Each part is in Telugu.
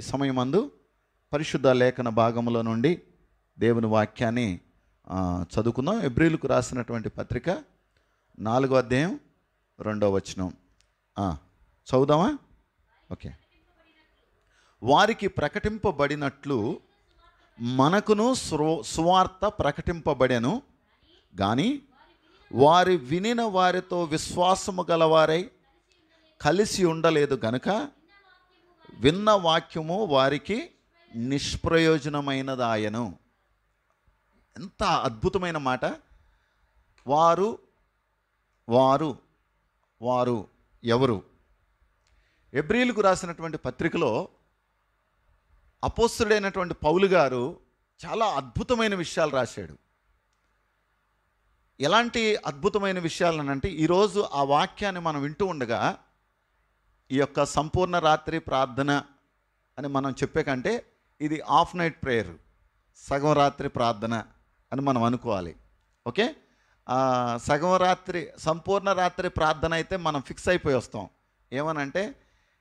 ఈ సమయమందు పరిశుద్ధ లేఖన భాగంలో నుండి దేవుని వాక్యాన్ని చదువుకుందాం ఎబ్రిల్కు రాసినటువంటి పత్రిక నాలుగో అధ్యాయం రెండో వచనం చదువుదామా ఓకే వారికి ప్రకటింపబడినట్లు మనకును సువార్త ప్రకటింపబడెను కానీ వారి వినిన వారితో విశ్వాసము గలవారై కలిసి ఉండలేదు గనుక విన్న వాక్యము వారికి నిష్ప్రయోజనమైనదాయను ఎంత అద్భుతమైన మాట వారు వారు వారు ఎవరు ఎబ్రిల్కు రాసినటువంటి పత్రికలో అపోస్తుడైనటువంటి పౌలు గారు చాలా అద్భుతమైన విషయాలు రాశాడు ఎలాంటి అద్భుతమైన విషయాలు అంటే ఈరోజు ఆ వాక్యాన్ని మనం వింటూ ఉండగా ఈ యొక్క సంపూర్ణ రాత్రి ప్రార్థన అని మనం చెప్పే కంటే ఇది ఆఫ్ నైట్ ప్రేయర్ సగం రాత్రి ప్రార్థన అని మనం అనుకోవాలి ఓకే సగం రాత్రి సంపూర్ణ రాత్రి ప్రార్థన అయితే మనం ఫిక్స్ అయిపోయి వస్తాం ఏమనంటే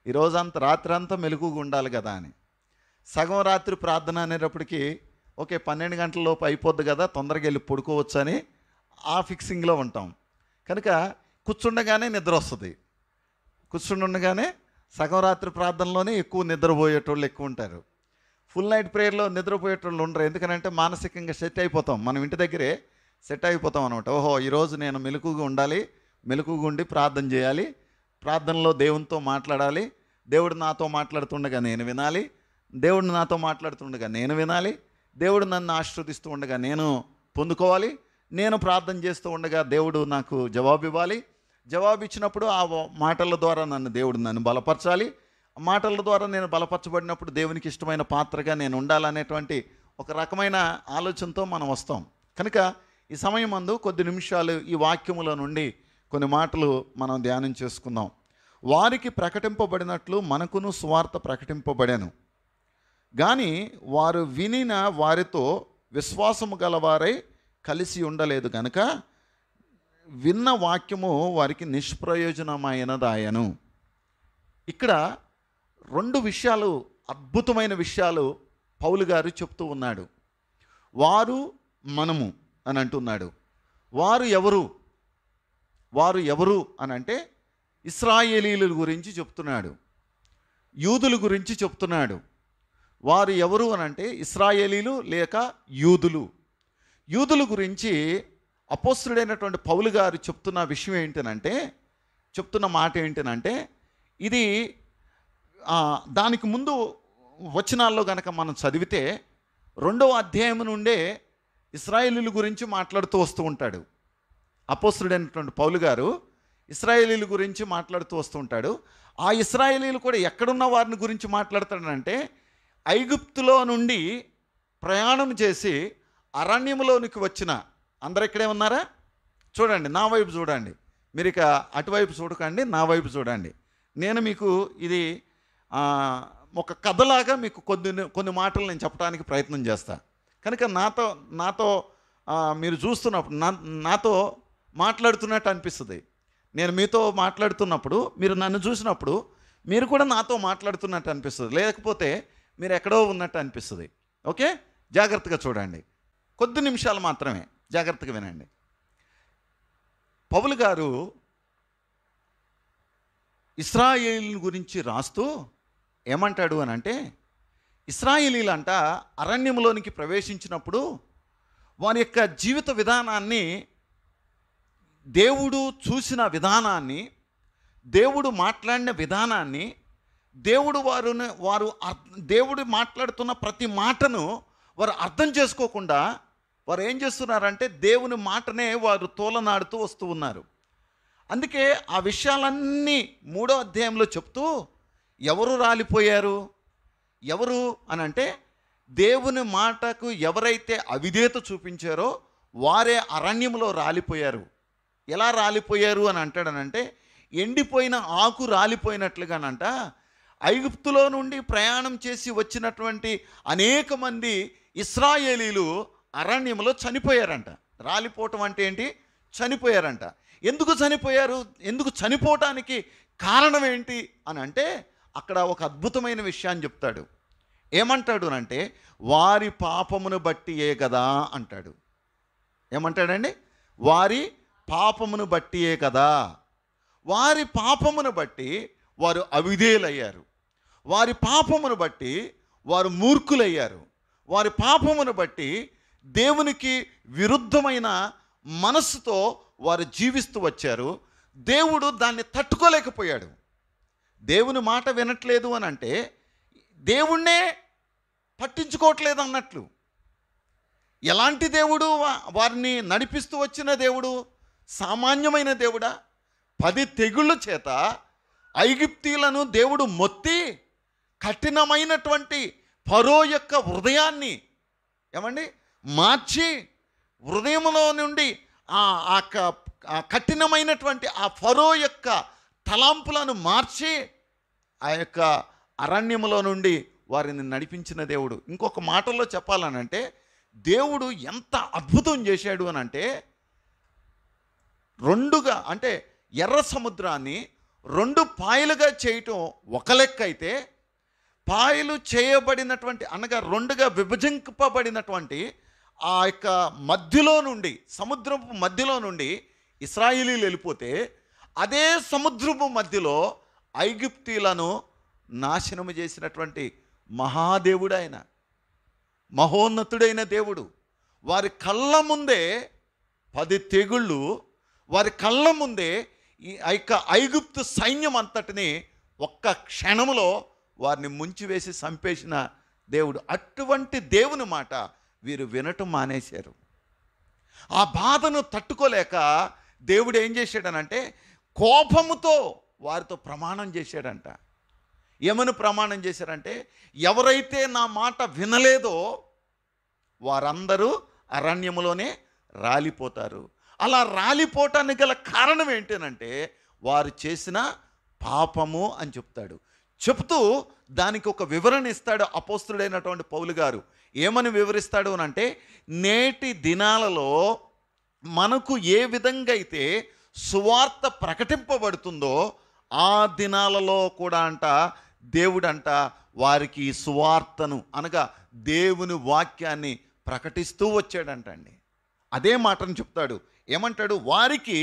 ఈరోజంతా రాత్రి అంతా మెలుగుగా ఉండాలి కదా అని సగం రాత్రి ప్రార్థన అనేటప్పటికీ ఓకే పన్నెండు గంటల లోపు అయిపోద్ది కదా తొందరగా వెళ్ళి పడుకోవచ్చు అని ఆ ఫిక్సింగ్లో ఉంటాం కనుక కూర్చుండగానే నిద్ర వస్తుంది కూర్చుండి ఉండగానే సగం రాత్రి ప్రార్థనలోనే ఎక్కువ నిద్రపోయేటోళ్ళు ఎక్కువ ఉంటారు ఫుల్ నైట్ ప్రేయర్లో నిద్రపోయేటోళ్ళు ఉండరు ఎందుకనంటే మానసికంగా సెట్ అయిపోతాం మనం ఇంటి దగ్గరే సెట్ అయిపోతాం అనమాట ఓహో ఈరోజు నేను మెలకుగా ఉండాలి మెలకుగా ఉండి ప్రార్థన చేయాలి ప్రార్థనలో దేవునితో మాట్లాడాలి దేవుడు నాతో మాట్లాడుతుండగా నేను వినాలి దేవుడు నాతో మాట్లాడుతుండగా నేను వినాలి దేవుడు నన్ను ఆశీర్వదిస్తూ ఉండగా నేను పొందుకోవాలి నేను ప్రార్థన చేస్తూ ఉండగా దేవుడు నాకు జవాబు ఇవ్వాలి జవాబు ఇచ్చినప్పుడు ఆ మాటల ద్వారా నన్ను దేవుడు నన్ను బలపరచాలి మాటల ద్వారా నేను బలపరచబడినప్పుడు దేవునికి ఇష్టమైన పాత్రగా నేను ఉండాలనేటువంటి ఒక రకమైన ఆలోచనతో మనం వస్తాం కనుక ఈ సమయం అందు కొద్ది నిమిషాలు ఈ వాక్యముల నుండి కొన్ని మాటలు మనం ధ్యానం చేసుకుందాం వారికి ప్రకటింపబడినట్లు మనకును స్వార్థ ప్రకటింపబడాను కానీ వారు వినిన వారితో విశ్వాసము గలవారై కలిసి ఉండలేదు కనుక విన్న వాక్యము వారికి నిష్ప్రయోజనమైనదాయను ఇక్కడ రెండు విషయాలు అద్భుతమైన విషయాలు పౌలు గారు చెప్తూ ఉన్నాడు వారు మనము అని అంటున్నాడు వారు ఎవరు వారు ఎవరు అని అంటే ఇస్రాయేలీల గురించి చెప్తున్నాడు యూదుల గురించి చెప్తున్నాడు వారు ఎవరు అని అంటే ఇస్రాయేలీలు లేక యూదులు యూదుల గురించి అపోస్తుడైనటువంటి పౌలు గారు చెప్తున్న విషయం ఏంటనంటే చెప్తున్న మాట ఏంటనంటే ఇది దానికి ముందు వచనాల్లో గనక మనం చదివితే రెండవ అధ్యాయం నుండే ఇస్రాయేలీల గురించి మాట్లాడుతూ వస్తూ ఉంటాడు అపోస్తుడైనటువంటి పౌలు గారు ఇస్రాయేలీల గురించి మాట్లాడుతూ వస్తూ ఉంటాడు ఆ ఇస్రాయేలీలు కూడా ఎక్కడున్న వారిని గురించి మాట్లాడతాడంటే ఐగుప్తులో నుండి ప్రయాణం చేసి అరణ్యంలోనికి వచ్చిన అందరు ఇక్కడే ఉన్నారా చూడండి నా వైపు చూడండి మీరు ఇక అటువైపు చూడకండి నా వైపు చూడండి నేను మీకు ఇది ఒక కథలాగా మీకు కొన్ని కొన్ని మాటలు నేను చెప్పడానికి ప్రయత్నం చేస్తా కనుక నాతో నాతో మీరు చూస్తున్నప్పుడు నా నాతో మాట్లాడుతున్నట్టు అనిపిస్తుంది నేను మీతో మాట్లాడుతున్నప్పుడు మీరు నన్ను చూసినప్పుడు మీరు కూడా నాతో మాట్లాడుతున్నట్టు అనిపిస్తుంది లేకపోతే మీరు ఎక్కడో ఉన్నట్టు అనిపిస్తుంది ఓకే జాగ్రత్తగా చూడండి కొద్ది నిమిషాలు మాత్రమే జాగ్రత్తగా వినండి పౌలు గారు ఇస్రాయేల్ గురించి రాస్తూ ఏమంటాడు అని అంటే ఇస్రాయేలీలంట అరణ్యంలోనికి ప్రవేశించినప్పుడు వారి యొక్క జీవిత విధానాన్ని దేవుడు చూసిన విధానాన్ని దేవుడు మాట్లాడిన విధానాన్ని దేవుడు వారు వారు దేవుడు మాట్లాడుతున్న ప్రతి మాటను వారు అర్థం చేసుకోకుండా వారు ఏం చేస్తున్నారంటే దేవుని మాటనే వారు తోలనాడుతూ వస్తూ ఉన్నారు అందుకే ఆ విషయాలన్నీ మూడో అధ్యాయంలో చెప్తూ ఎవరు రాలిపోయారు ఎవరు అని అంటే దేవుని మాటకు ఎవరైతే అవిధేత చూపించారో వారే అరణ్యంలో రాలిపోయారు ఎలా రాలిపోయారు అని అంటాడనంటే ఎండిపోయిన ఆకు రాలిపోయినట్లుగానంట ఐగుప్తులో నుండి ప్రయాణం చేసి వచ్చినటువంటి అనేక మంది ఇస్రాయేలీలు అరణ్యంలో చనిపోయారంట రాలిపోవటం అంటే ఏంటి చనిపోయారంట ఎందుకు చనిపోయారు ఎందుకు చనిపోవటానికి కారణం ఏంటి అని అంటే అక్కడ ఒక అద్భుతమైన విషయాన్ని చెప్తాడు ఏమంటాడు అంటే వారి పాపమును బట్టియే కదా అంటాడు ఏమంటాడండి వారి పాపమును బట్టియే కదా వారి పాపమును బట్టి వారు అవిధేలయ్యారు వారి పాపమును బట్టి వారు మూర్ఖులయ్యారు వారి పాపమును బట్టి దేవునికి విరుద్ధమైన మనస్సుతో వారు జీవిస్తూ వచ్చారు దేవుడు దాన్ని తట్టుకోలేకపోయాడు దేవుని మాట వినట్లేదు అని అంటే దేవుణ్ణే పట్టించుకోవట్లేదు అన్నట్లు ఎలాంటి దేవుడు వారిని నడిపిస్తూ వచ్చిన దేవుడు సామాన్యమైన దేవుడా పది తెగుళ్ళ చేత ఐగిప్తీలను దేవుడు మొత్తి కఠినమైనటువంటి పరో యొక్క హృదయాన్ని ఏమండి మార్చి హృదయంలో నుండి ఆ కఠినమైనటువంటి ఆ ఫరో యొక్క తలాంపులను మార్చి ఆ యొక్క అరణ్యములో నుండి వారిని నడిపించిన దేవుడు ఇంకొక మాటలో చెప్పాలనంటే దేవుడు ఎంత అద్భుతం చేశాడు అని అంటే రెండుగా అంటే ఎర్ర సముద్రాన్ని రెండు పాయలుగా చేయటం ఒక లెక్క అయితే పాయలు చేయబడినటువంటి అనగా రెండుగా విభజింపబడినటువంటి ఆ యొక్క మధ్యలో నుండి సముద్రపు మధ్యలో నుండి ఇస్రాయిలీలు వెళ్ళిపోతే అదే సముద్రపు మధ్యలో ఐగుప్తీలను నాశనము చేసినటువంటి మహాదేవుడు ఆయన మహోన్నతుడైన దేవుడు వారి కళ్ళ ముందే పది తెగుళ్ళు వారి కళ్ళ ముందే ఈ యొక్క ఐగుప్తు సైన్యం అంతటిని ఒక్క క్షణంలో వారిని ముంచివేసి చంపేసిన దేవుడు అటువంటి దేవుని మాట వీరు వినటం మానేశారు ఆ బాధను తట్టుకోలేక దేవుడు ఏం చేశాడనంటే కోపముతో వారితో ప్రమాణం చేశాడంట ఏమని ప్రమాణం చేశారంటే ఎవరైతే నా మాట వినలేదో వారందరూ అరణ్యములోనే రాలిపోతారు అలా రాలిపోవటానికి గల కారణం ఏంటనంటే వారు చేసిన పాపము అని చెప్తాడు చెప్తూ దానికి ఒక వివరణ ఇస్తాడు అపోస్తుడైనటువంటి పౌలు గారు ఏమని వివరిస్తాడు అని అంటే నేటి దినాలలో మనకు ఏ విధంగా అయితే సువార్త ప్రకటింపబడుతుందో ఆ దినాలలో కూడా అంట దేవుడంట వారికి సువార్తను అనగా దేవుని వాక్యాన్ని ప్రకటిస్తూ వచ్చాడంట అండి అదే మాటను చెప్తాడు ఏమంటాడు వారికి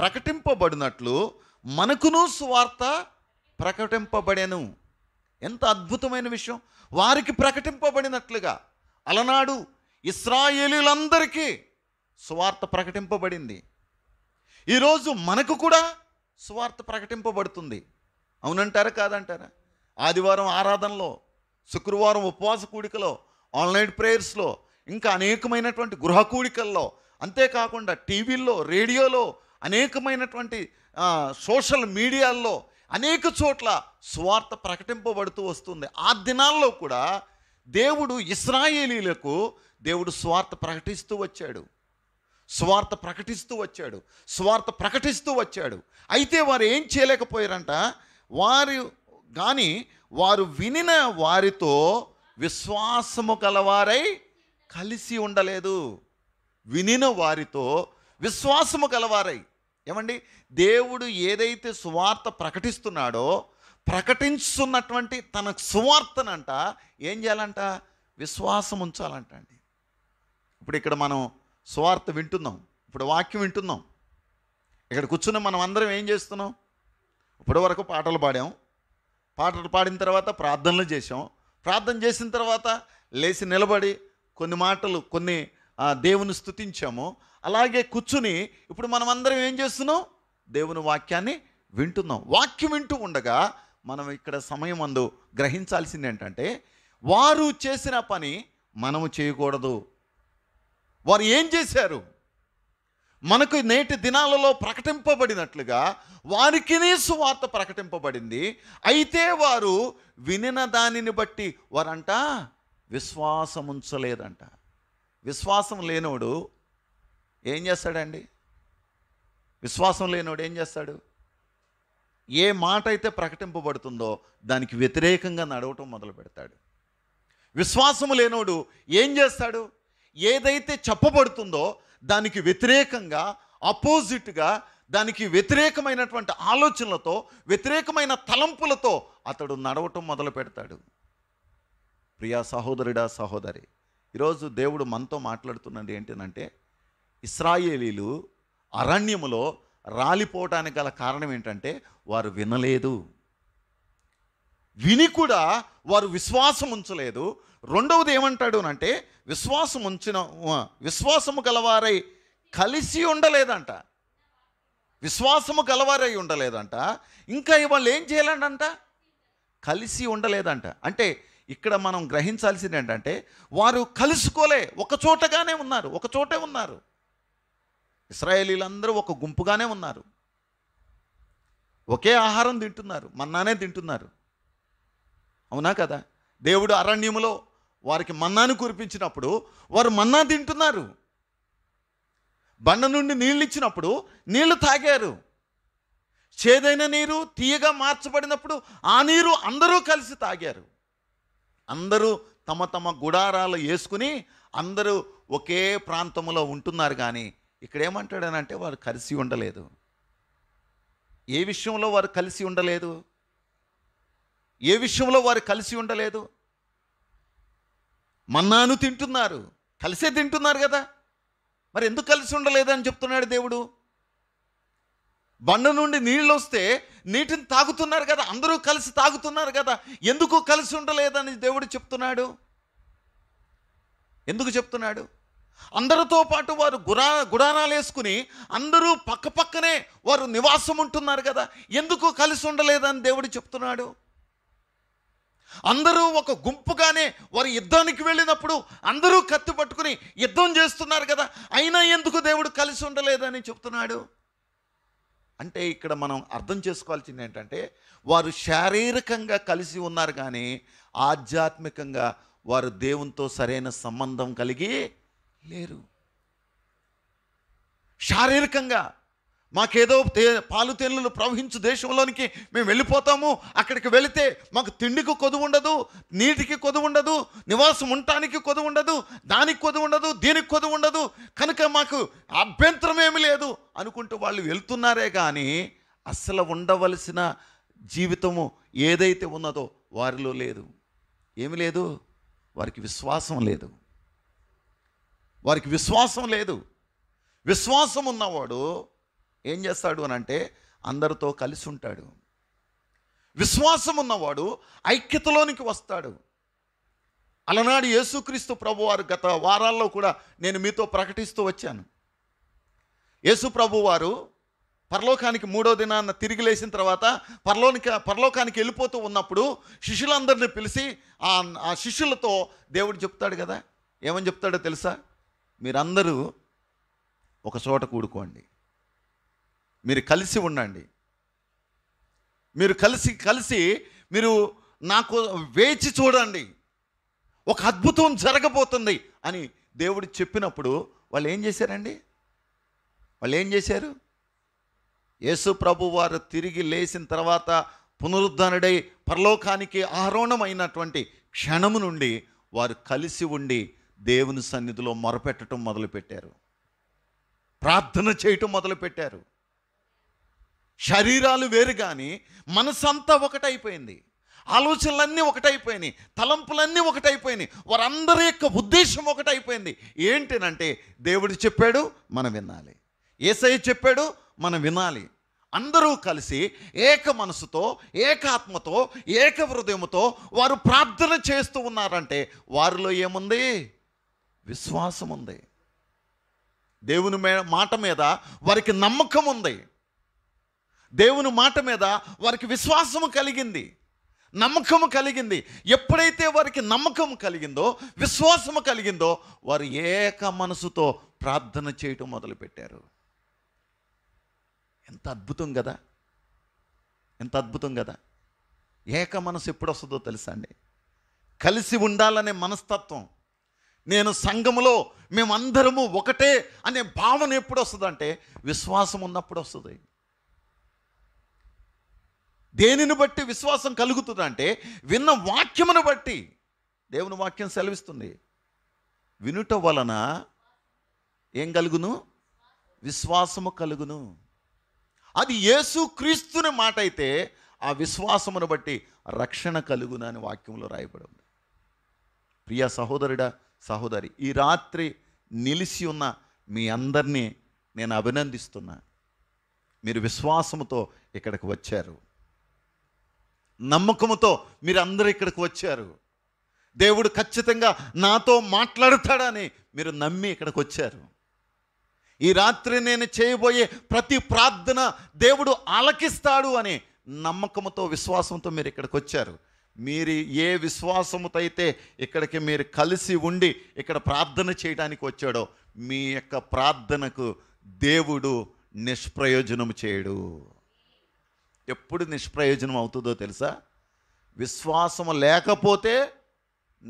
ప్రకటింపబడినట్లు మనకును సువార్త ప్రకటింపబడెను ఎంత అద్భుతమైన విషయం వారికి ప్రకటింపబడినట్లుగా అలనాడు ఇస్రాయేలీలందరికీ సువార్త ప్రకటింపబడింది ఈరోజు మనకు కూడా సువార్త ప్రకటింపబడుతుంది అవునంటారా కాదంటారా ఆదివారం ఆరాధనలో శుక్రవారం ఉపవాస కూడికలో ఆన్లైన్ ప్రేయర్స్లో ఇంకా అనేకమైనటువంటి గృహ కూడికల్లో అంతేకాకుండా టీవీల్లో రేడియోలో అనేకమైనటువంటి సోషల్ మీడియాల్లో అనేక చోట్ల స్వార్థ ప్రకటింపబడుతూ వస్తుంది ఆ దినాల్లో కూడా దేవుడు ఇస్రాయేలీలకు దేవుడు స్వార్థ ప్రకటిస్తూ వచ్చాడు స్వార్థ ప్రకటిస్తూ వచ్చాడు స్వార్థ ప్రకటిస్తూ వచ్చాడు అయితే వారు ఏం చేయలేకపోయారంట వారు కానీ వారు వినిన వారితో విశ్వాసము కలవారై కలిసి ఉండలేదు వినిన వారితో విశ్వాసము కలవారై ఏమండి దేవుడు ఏదైతే సువార్త ప్రకటిస్తున్నాడో ప్రకటిస్తున్నటువంటి తన సువార్తనంట ఏం చేయాలంట విశ్వాసం ఉంచాలంట అండి ఇప్పుడు ఇక్కడ మనం సువార్త వింటున్నాం ఇప్పుడు వాక్యం వింటున్నాం ఇక్కడ కూర్చున్న మనం అందరం ఏం చేస్తున్నాం ఇప్పటి వరకు పాటలు పాడాం పాటలు పాడిన తర్వాత ప్రార్థనలు చేసాం ప్రార్థన చేసిన తర్వాత లేచి నిలబడి కొన్ని మాటలు కొన్ని దేవుని స్థుతించాము అలాగే కూర్చుని ఇప్పుడు మనం అందరం ఏం చేస్తున్నాం దేవుని వాక్యాన్ని వింటున్నాం వాక్యం వింటూ ఉండగా మనం ఇక్కడ సమయం అందు గ్రహించాల్సింది ఏంటంటే వారు చేసిన పని మనము చేయకూడదు వారు ఏం చేశారు మనకు నేటి దినాలలో ప్రకటింపబడినట్లుగా వారికి సువార్త ప్రకటింపబడింది అయితే వారు వినిన దానిని బట్టి వారంట విశ్వాసం ఉంచలేదంట విశ్వాసం లేనోడు ఏం చేస్తాడండి విశ్వాసం లేనివాడు ఏం చేస్తాడు ఏ మాట అయితే ప్రకటింపబడుతుందో దానికి వ్యతిరేకంగా నడవటం మొదలు పెడతాడు విశ్వాసము లేనోడు ఏం చేస్తాడు ఏదైతే చెప్పబడుతుందో దానికి వ్యతిరేకంగా అపోజిట్గా దానికి వ్యతిరేకమైనటువంటి ఆలోచనలతో వ్యతిరేకమైన తలంపులతో అతడు నడవటం మొదలు పెడతాడు ప్రియా సహోదరుడా సహోదరి ఈరోజు దేవుడు మనతో మాట్లాడుతున్నది ఏంటంటే ఇస్రాయేలీలు అరణ్యములో రాలిపోవటానికి గల కారణం ఏంటంటే వారు వినలేదు విని కూడా వారు విశ్వాసం ఉంచలేదు రెండవది ఏమంటాడు అంటే విశ్వాసం ఉంచిన విశ్వాసము గలవారై కలిసి ఉండలేదంట విశ్వాసము గలవారై ఉండలేదంట ఇంకా ఇవాళ ఏం చేయాలంట కలిసి ఉండలేదంట అంటే ఇక్కడ మనం గ్రహించాల్సింది ఏంటంటే వారు కలుసుకోలే ఒక చోటగానే ఉన్నారు ఒక చోటే ఉన్నారు ఇస్రాయేలీలందరూ ఒక గుంపుగానే ఉన్నారు ఒకే ఆహారం తింటున్నారు మన్నానే తింటున్నారు అవునా కదా దేవుడు అరణ్యములో వారికి మన్నాను కురిపించినప్పుడు వారు మన్నా తింటున్నారు బండ నుండి నీళ్ళు ఇచ్చినప్పుడు నీళ్లు తాగారు చేదైన నీరు తీయగా మార్చబడినప్పుడు ఆ నీరు అందరూ కలిసి తాగారు అందరూ తమ తమ గుడారాలు వేసుకుని అందరూ ఒకే ప్రాంతంలో ఉంటున్నారు కానీ ఇక్కడ ఏమంటాడనంటే వారు కలిసి ఉండలేదు ఏ విషయంలో వారు కలిసి ఉండలేదు ఏ విషయంలో వారు కలిసి ఉండలేదు మన్నాను తింటున్నారు కలిసే తింటున్నారు కదా మరి ఎందుకు కలిసి ఉండలేదని చెప్తున్నాడు దేవుడు బండ నుండి నీళ్ళు వస్తే నీటిని తాగుతున్నారు కదా అందరూ కలిసి తాగుతున్నారు కదా ఎందుకు కలిసి ఉండలేదని దేవుడు చెప్తున్నాడు ఎందుకు చెప్తున్నాడు అందరితో పాటు వారు గురా గుడారాలు వేసుకుని అందరూ పక్క పక్కనే వారు నివాసం ఉంటున్నారు కదా ఎందుకు కలిసి ఉండలేదని దేవుడు చెప్తున్నాడు అందరూ ఒక గుంపుగానే వారు యుద్ధానికి వెళ్ళినప్పుడు అందరూ కత్తి పట్టుకుని యుద్ధం చేస్తున్నారు కదా అయినా ఎందుకు దేవుడు కలిసి ఉండలేదని చెప్తున్నాడు అంటే ఇక్కడ మనం అర్థం చేసుకోవాల్సింది ఏంటంటే వారు శారీరకంగా కలిసి ఉన్నారు కానీ ఆధ్యాత్మికంగా వారు దేవునితో సరైన సంబంధం కలిగి లేరు శారీరకంగా మాకేదో తే పాలు తేనెలు ప్రవహించు దేశంలోనికి మేము వెళ్ళిపోతాము అక్కడికి వెళితే మాకు తిండికి కొదువు ఉండదు నీటికి కొదువు ఉండదు నివాసం ఉండటానికి కొదువు ఉండదు దానికి కొదువు ఉండదు దీనికి కొదువు ఉండదు కనుక మాకు అభ్యంతరం ఏమి లేదు అనుకుంటూ వాళ్ళు వెళ్తున్నారే కానీ అస్సలు ఉండవలసిన జీవితము ఏదైతే ఉన్నదో వారిలో లేదు ఏమి లేదు వారికి విశ్వాసం లేదు వారికి విశ్వాసం లేదు విశ్వాసం ఉన్నవాడు ఏం చేస్తాడు అని అంటే అందరితో కలిసి ఉంటాడు విశ్వాసం ఉన్నవాడు ఐక్యతలోనికి వస్తాడు అలనాడు యేసుక్రీస్తు ప్రభువారు గత వారాల్లో కూడా నేను మీతో ప్రకటిస్తూ వచ్చాను యేసు ప్రభువారు పరలోకానికి మూడో దినాన్న తిరిగి లేచిన తర్వాత పరలోనిక పరలోకానికి వెళ్ళిపోతూ ఉన్నప్పుడు శిష్యులందరినీ పిలిచి ఆ శిష్యులతో దేవుడు చెప్తాడు కదా ఏమని చెప్తాడో తెలుసా మీరందరూ ఒక చోట కూడుకోండి మీరు కలిసి ఉండండి మీరు కలిసి కలిసి మీరు నాకు వేచి చూడండి ఒక అద్భుతం జరగబోతుంది అని దేవుడు చెప్పినప్పుడు వాళ్ళు ఏం చేశారండి వాళ్ళు ఏం చేశారు యేసు ప్రభు వారు తిరిగి లేచిన తర్వాత పునరుద్ధరణుడై పరలోకానికి ఆరోహణమైనటువంటి క్షణము నుండి వారు కలిసి ఉండి దేవుని సన్నిధిలో మొరపెట్టడం మొదలుపెట్టారు ప్రార్థన చేయటం మొదలుపెట్టారు శరీరాలు వేరు కానీ మనసంతా ఒకటైపోయింది ఆలోచనలన్నీ ఒకటైపోయినాయి తలంపులన్నీ ఒకటైపోయినాయి వారందరి యొక్క ఉద్దేశం ఒకటైపోయింది ఏంటినంటే దేవుడు చెప్పాడు మనం వినాలి ఏసయ్య చెప్పాడు మనం వినాలి అందరూ కలిసి ఏక మనసుతో ఏకాత్మతో ఏక హృదయముతో వారు ప్రార్థన చేస్తూ ఉన్నారంటే వారిలో ఏముంది విశ్వాసం ఉంది దేవుని మాట మీద వారికి నమ్మకం ఉంది దేవుని మాట మీద వారికి విశ్వాసము కలిగింది నమ్మకము కలిగింది ఎప్పుడైతే వారికి నమ్మకం కలిగిందో విశ్వాసము కలిగిందో వారు ఏక మనసుతో ప్రార్థన చేయటం మొదలుపెట్టారు ఎంత అద్భుతం కదా ఎంత అద్భుతం కదా ఏక మనసు ఎప్పుడు వస్తుందో తెలుసా అండి కలిసి ఉండాలనే మనస్తత్వం నేను సంఘములో మేమందరము ఒకటే అనే భావన ఎప్పుడు అంటే విశ్వాసం ఉన్నప్పుడు వస్తుంది దేనిని బట్టి విశ్వాసం కలుగుతుందంటే విన్న వాక్యమును బట్టి దేవుని వాక్యం సెలవిస్తుంది వినుట వలన ఏం కలుగును విశ్వాసము కలుగును అది క్రీస్తుని మాట అయితే ఆ విశ్వాసమును బట్టి రక్షణ కలుగును అని వాక్యంలో రాయబడి ఉంది ప్రియా సహోదరుడా సహోదరి ఈ రాత్రి నిలిచి ఉన్న మీ అందరినీ నేను అభినందిస్తున్నా మీరు విశ్వాసముతో ఇక్కడికి వచ్చారు నమ్మకముతో మీరు అందరూ ఇక్కడికి వచ్చారు దేవుడు ఖచ్చితంగా నాతో మాట్లాడతాడని మీరు నమ్మి ఇక్కడికి వచ్చారు ఈ రాత్రి నేను చేయబోయే ప్రతి ప్రార్థన దేవుడు ఆలకిస్తాడు అని నమ్మకంతో విశ్వాసంతో మీరు ఇక్కడికి వచ్చారు మీరు ఏ విశ్వాసముతైతే ఇక్కడికి మీరు కలిసి ఉండి ఇక్కడ ప్రార్థన చేయడానికి వచ్చాడో మీ యొక్క ప్రార్థనకు దేవుడు నిష్ప్రయోజనం చేయడు ఎప్పుడు నిష్ప్రయోజనం అవుతుందో తెలుసా విశ్వాసము లేకపోతే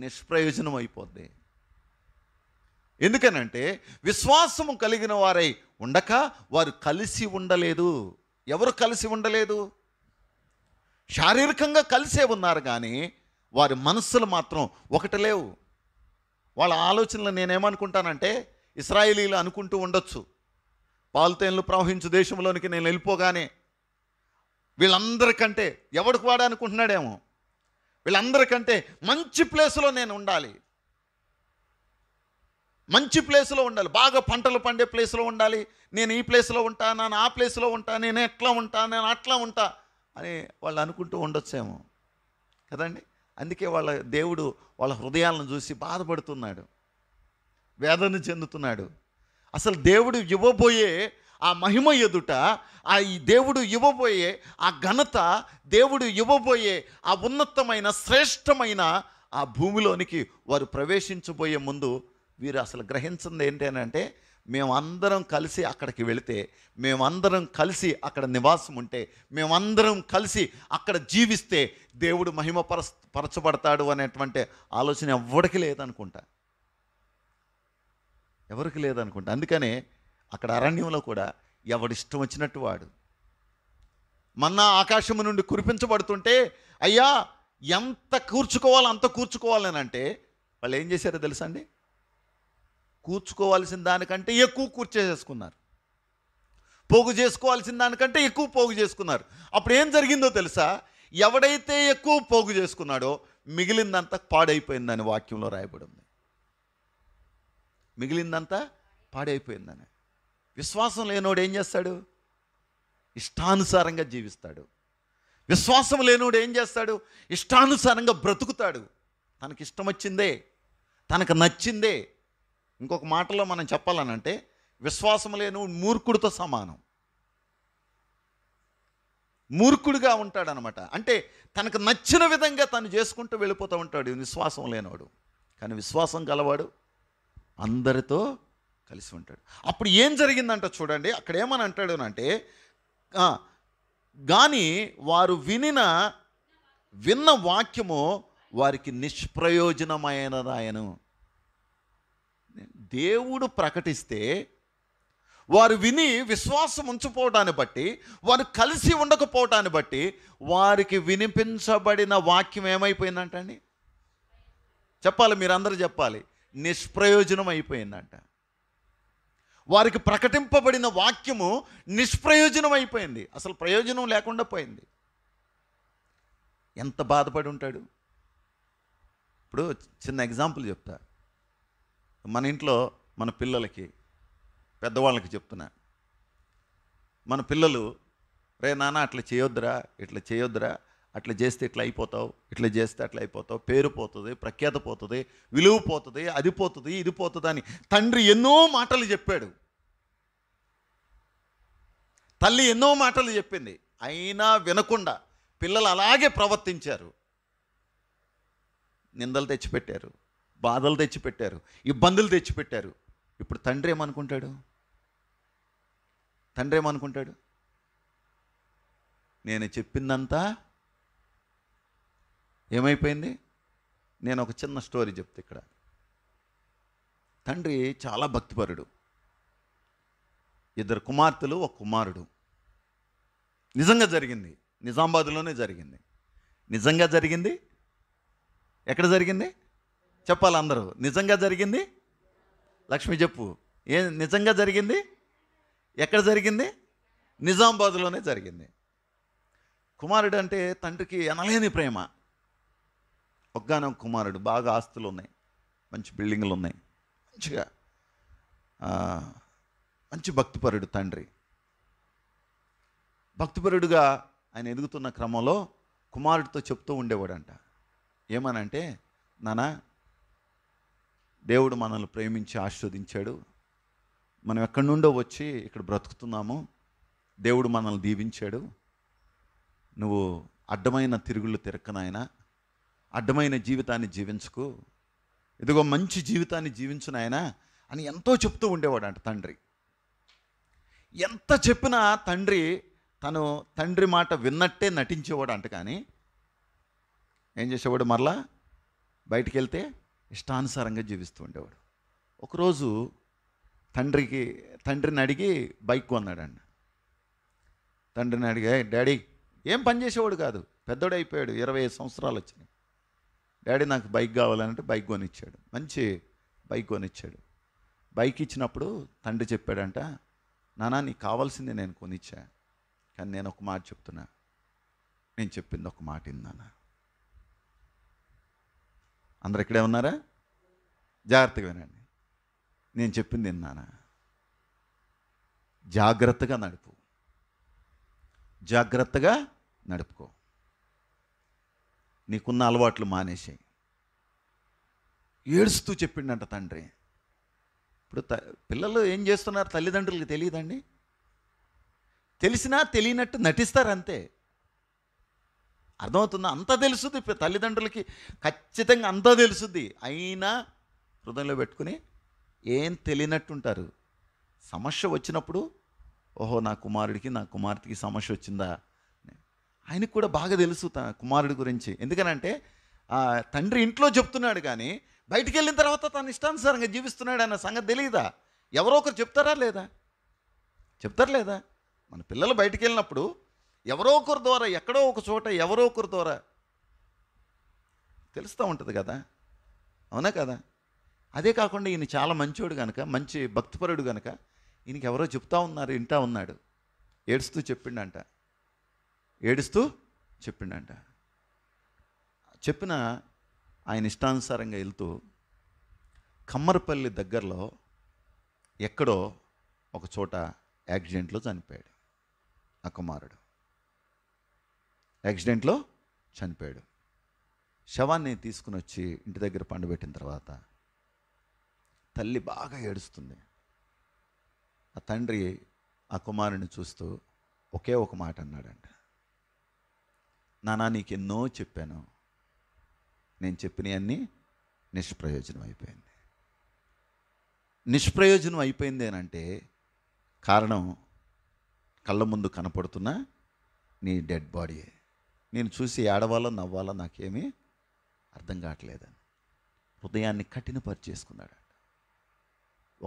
నిష్ప్రయోజనం అయిపోద్ది ఎందుకనంటే విశ్వాసము కలిగిన వారై ఉండక వారు కలిసి ఉండలేదు ఎవరు కలిసి ఉండలేదు శారీరకంగా కలిసే ఉన్నారు కానీ వారి మనస్సులు మాత్రం ఒకటి లేవు వాళ్ళ ఆలోచనలు నేనేమనుకుంటానంటే ఇస్రాయేలీలు అనుకుంటూ ఉండొచ్చు పాలతేన్లు ప్రవహించు దేశంలోనికి నేను వెళ్ళిపోగానే వీళ్ళందరికంటే ఎవడికి వాడు అనుకుంటున్నాడేమో వీళ్ళందరికంటే మంచి ప్లేస్లో నేను ఉండాలి మంచి ప్లేస్లో ఉండాలి బాగా పంటలు పండే ప్లేస్లో ఉండాలి నేను ఈ ప్లేస్లో ఉంటా నేను ఆ ప్లేస్లో ఉంటా నేను ఎట్లా ఉంటా నేను అట్లా ఉంటా అని వాళ్ళు అనుకుంటూ ఉండొచ్చేమో కదండి అందుకే వాళ్ళ దేవుడు వాళ్ళ హృదయాలను చూసి బాధపడుతున్నాడు వేదన చెందుతున్నాడు అసలు దేవుడు ఇవ్వబోయే ఆ మహిమ ఎదుట ఆ ఈ దేవుడు ఇవ్వబోయే ఆ ఘనత దేవుడు ఇవ్వబోయే ఆ ఉన్నతమైన శ్రేష్టమైన ఆ భూమిలోనికి వారు ప్రవేశించబోయే ముందు వీరు అసలు గ్రహించింది ఏంటంటే మేమందరం కలిసి అక్కడికి వెళితే మేమందరం కలిసి అక్కడ నివాసం ఉంటే మేమందరం కలిసి అక్కడ జీవిస్తే దేవుడు మహిమ పర పరచబడతాడు అనేటువంటి ఆలోచన ఎవరికి లేదనుకుంటా ఎవరికి లేదనుకుంటా అందుకనే అక్కడ అరణ్యంలో కూడా ఎవడిష్టం వచ్చినట్టు వాడు మన్నా ఆకాశము నుండి కురిపించబడుతుంటే అయ్యా ఎంత కూర్చుకోవాలి అంత కూర్చుకోవాలని అంటే వాళ్ళు ఏం చేశారో తెలుసా అండి కూర్చుకోవాల్సిన దానికంటే ఎక్కువ కూర్చేసేసుకున్నారు పోగు చేసుకోవాల్సిన దానికంటే ఎక్కువ పోగు చేసుకున్నారు అప్పుడు ఏం జరిగిందో తెలుసా ఎవడైతే ఎక్కువ పోగు చేసుకున్నాడో మిగిలిందంతా పాడైపోయిందని వాక్యంలో రాయబడి ఉంది మిగిలిందంతా పాడైపోయిందని విశ్వాసం లేనోడు ఏం చేస్తాడు ఇష్టానుసారంగా జీవిస్తాడు విశ్వాసం లేనోడు ఏం చేస్తాడు ఇష్టానుసారంగా బ్రతుకుతాడు తనకి ఇష్టం వచ్చిందే తనకు నచ్చిందే ఇంకొక మాటలో మనం చెప్పాలనంటే విశ్వాసం లేని మూర్ఖుడితో సమానం మూర్ఖుడిగా ఉంటాడనమాట అంటే తనకు నచ్చిన విధంగా తను చేసుకుంటూ వెళ్ళిపోతూ ఉంటాడు విశ్వాసం లేనివాడు కానీ విశ్వాసం గలవాడు అందరితో కలిసి ఉంటాడు అప్పుడు ఏం జరిగిందంట చూడండి అక్కడ ఏమని అంటాడు అంటే కానీ వారు వినిన విన్న వాక్యము వారికి నిష్ప్రయోజనమైనదాయను దేవుడు ప్రకటిస్తే వారు విని విశ్వాసం ఉంచుకోవటాన్ని బట్టి వారు కలిసి ఉండకపోవటాన్ని బట్టి వారికి వినిపించబడిన వాక్యం ఏమైపోయిందంటండి చెప్పాలి మీరందరూ చెప్పాలి నిష్ప్రయోజనం అయిపోయిందంట వారికి ప్రకటింపబడిన వాక్యము నిష్ప్రయోజనం అయిపోయింది అసలు ప్రయోజనం లేకుండా పోయింది ఎంత బాధపడి ఉంటాడు ఇప్పుడు చిన్న ఎగ్జాంపుల్ చెప్తా మన ఇంట్లో మన పిల్లలకి పెద్దవాళ్ళకి చెప్తున్నా మన పిల్లలు రే నాన్న అట్లా చేయొద్దురా ఇట్లా చేయొద్దురా అట్లా చేస్తే ఇట్లా అయిపోతావు ఇట్లా చేస్తే అట్లా అయిపోతావు పేరు పోతుంది ప్రఖ్యాత పోతుంది విలువ పోతుంది అది పోతుంది ఇది పోతుంది అని తండ్రి ఎన్నో మాటలు చెప్పాడు తల్లి ఎన్నో మాటలు చెప్పింది అయినా వినకుండా పిల్లలు అలాగే ప్రవర్తించారు నిందలు తెచ్చిపెట్టారు బాధలు తెచ్చిపెట్టారు ఇబ్బందులు తెచ్చిపెట్టారు ఇప్పుడు తండ్రి ఏమనుకుంటాడు తండ్రి ఏమనుకుంటాడు నేను చెప్పిందంతా ఏమైపోయింది నేను ఒక చిన్న స్టోరీ చెప్తే ఇక్కడ తండ్రి చాలా భక్తిపరుడు ఇద్దరు కుమార్తెలు ఒక కుమారుడు నిజంగా జరిగింది నిజామాబాద్లోనే జరిగింది నిజంగా జరిగింది ఎక్కడ జరిగింది చెప్పాలి అందరూ నిజంగా జరిగింది లక్ష్మి చెప్పు ఏ నిజంగా జరిగింది ఎక్కడ జరిగింది నిజామాబాద్లోనే జరిగింది కుమారుడు అంటే తండ్రికి అనలేని ప్రేమ ఒగ్గానం కుమారుడు బాగా ఆస్తులు ఉన్నాయి మంచి బిల్డింగ్లు ఉన్నాయి మంచిగా మంచి భక్తిపరుడు తండ్రి భక్తిపరుడుగా ఆయన ఎదుగుతున్న క్రమంలో కుమారుడితో చెప్తూ ఉండేవాడంట ఏమనంటే నానా దేవుడు మనల్ని ప్రేమించి ఆస్వాదించాడు మనం ఎక్కడి నుండో వచ్చి ఇక్కడ బ్రతుకుతున్నాము దేవుడు మనల్ని దీవించాడు నువ్వు అడ్డమైన తిరుగులు తిరక్కనాయన అడ్డమైన జీవితాన్ని జీవించుకు ఇదిగో మంచి జీవితాన్ని జీవించు నాయన అని ఎంతో చెప్తూ ఉండేవాడు అంట తండ్రి ఎంత చెప్పినా తండ్రి తను తండ్రి మాట విన్నట్టే నటించేవాడు అంట కానీ ఏం చేసేవాడు మరలా బయటికి వెళ్తే ఇష్టానుసారంగా జీవిస్తూ ఉండేవాడు ఒకరోజు తండ్రికి తండ్రిని అడిగి బైక్ కొన్నాడు అన్న తండ్రిని అడిగా డాడీ ఏం పని చేసేవాడు కాదు పెద్దోడు అయిపోయాడు ఇరవై ఐదు సంవత్సరాలు వచ్చినాయి డాడీ నాకు బైక్ కావాలంటే బైక్ కొనిచ్చాడు మంచి బైక్ కొనిచ్చాడు బైక్ ఇచ్చినప్పుడు తండ్రి చెప్పాడంట నానా నీకు కావాల్సింది నేను కొనిచ్చా కానీ నేను ఒక మాట చెప్తున్నా నేను చెప్పింది ఒక మాట ఇందానా అందరు ఇక్కడే ఉన్నారా జాగ్రత్తగా వినండి నేను చెప్పింది విన్నానా జాగ్రత్తగా నడుపు జాగ్రత్తగా నడుపుకో నీకున్న అలవాట్లు మానేసాయి ఏడుస్తూ చెప్పిండంట తండ్రి ఇప్పుడు త పిల్లలు ఏం చేస్తున్నారు తల్లిదండ్రులకు తెలియదండి తెలిసినా తెలియనట్టు నటిస్తారు అంతే అర్థమవుతుందా అంత తెలుసుద్ది తల్లిదండ్రులకి ఖచ్చితంగా అంతా తెలుసుద్ది అయినా హృదయంలో పెట్టుకుని ఏం తెలియనట్టుంటారు సమస్య వచ్చినప్పుడు ఓహో నా కుమారుడికి నా కుమార్తెకి సమస్య వచ్చిందా ఆయనకు కూడా బాగా తెలుసు తన కుమారుడి గురించి ఎందుకనంటే తండ్రి ఇంట్లో చెప్తున్నాడు కానీ బయటికి వెళ్ళిన తర్వాత తను ఇష్టానుసారంగా జీవిస్తున్నాడు అన్న సంగతి తెలియదా ఎవరో ఒకరు చెప్తారా లేదా చెప్తారు లేదా మన పిల్లలు బయటికి వెళ్ళినప్పుడు ఎవరో ఒకరి ద్వారా ఎక్కడో ఒక చోట ఎవరో ఒకరి ద్వారా తెలుస్తూ ఉంటుంది కదా అవునా కదా అదే కాకుండా ఈయన చాలా మంచోడు కనుక మంచి భక్తిపరుడు కనుక ఈయనకి ఎవరో చెప్తా ఉన్నారు వింటా ఉన్నాడు ఏడుస్తూ చెప్పిండంట ఏడుస్తూ చెప్పిండంట చెప్పిన ఆయన ఇష్టానుసారంగా వెళ్తూ కమ్మరపల్లి దగ్గరలో ఎక్కడో ఒక చోట యాక్సిడెంట్లో చనిపోయాడు ఆ కుమారుడు యాక్సిడెంట్లో చనిపోయాడు శవాన్ని తీసుకుని వచ్చి ఇంటి దగ్గర పెట్టిన తర్వాత తల్లి బాగా ఏడుస్తుంది ఆ తండ్రి ఆ కుమారుని చూస్తూ ఒకే ఒక మాట అన్నాడంట నానా నీకు ఎన్నో చెప్పాను నేను చెప్పినవన్నీ నిష్ప్రయోజనం అయిపోయింది నిష్ప్రయోజనం అయిపోయింది అంటే కారణం కళ్ళ ముందు కనపడుతున్న నీ డెడ్ బాడీయే నేను చూసి ఏడవాలో నవ్వాలో నాకేమీ అర్థం కావట్లేదని హృదయాన్ని కఠినపరిచేసుకున్నాడంట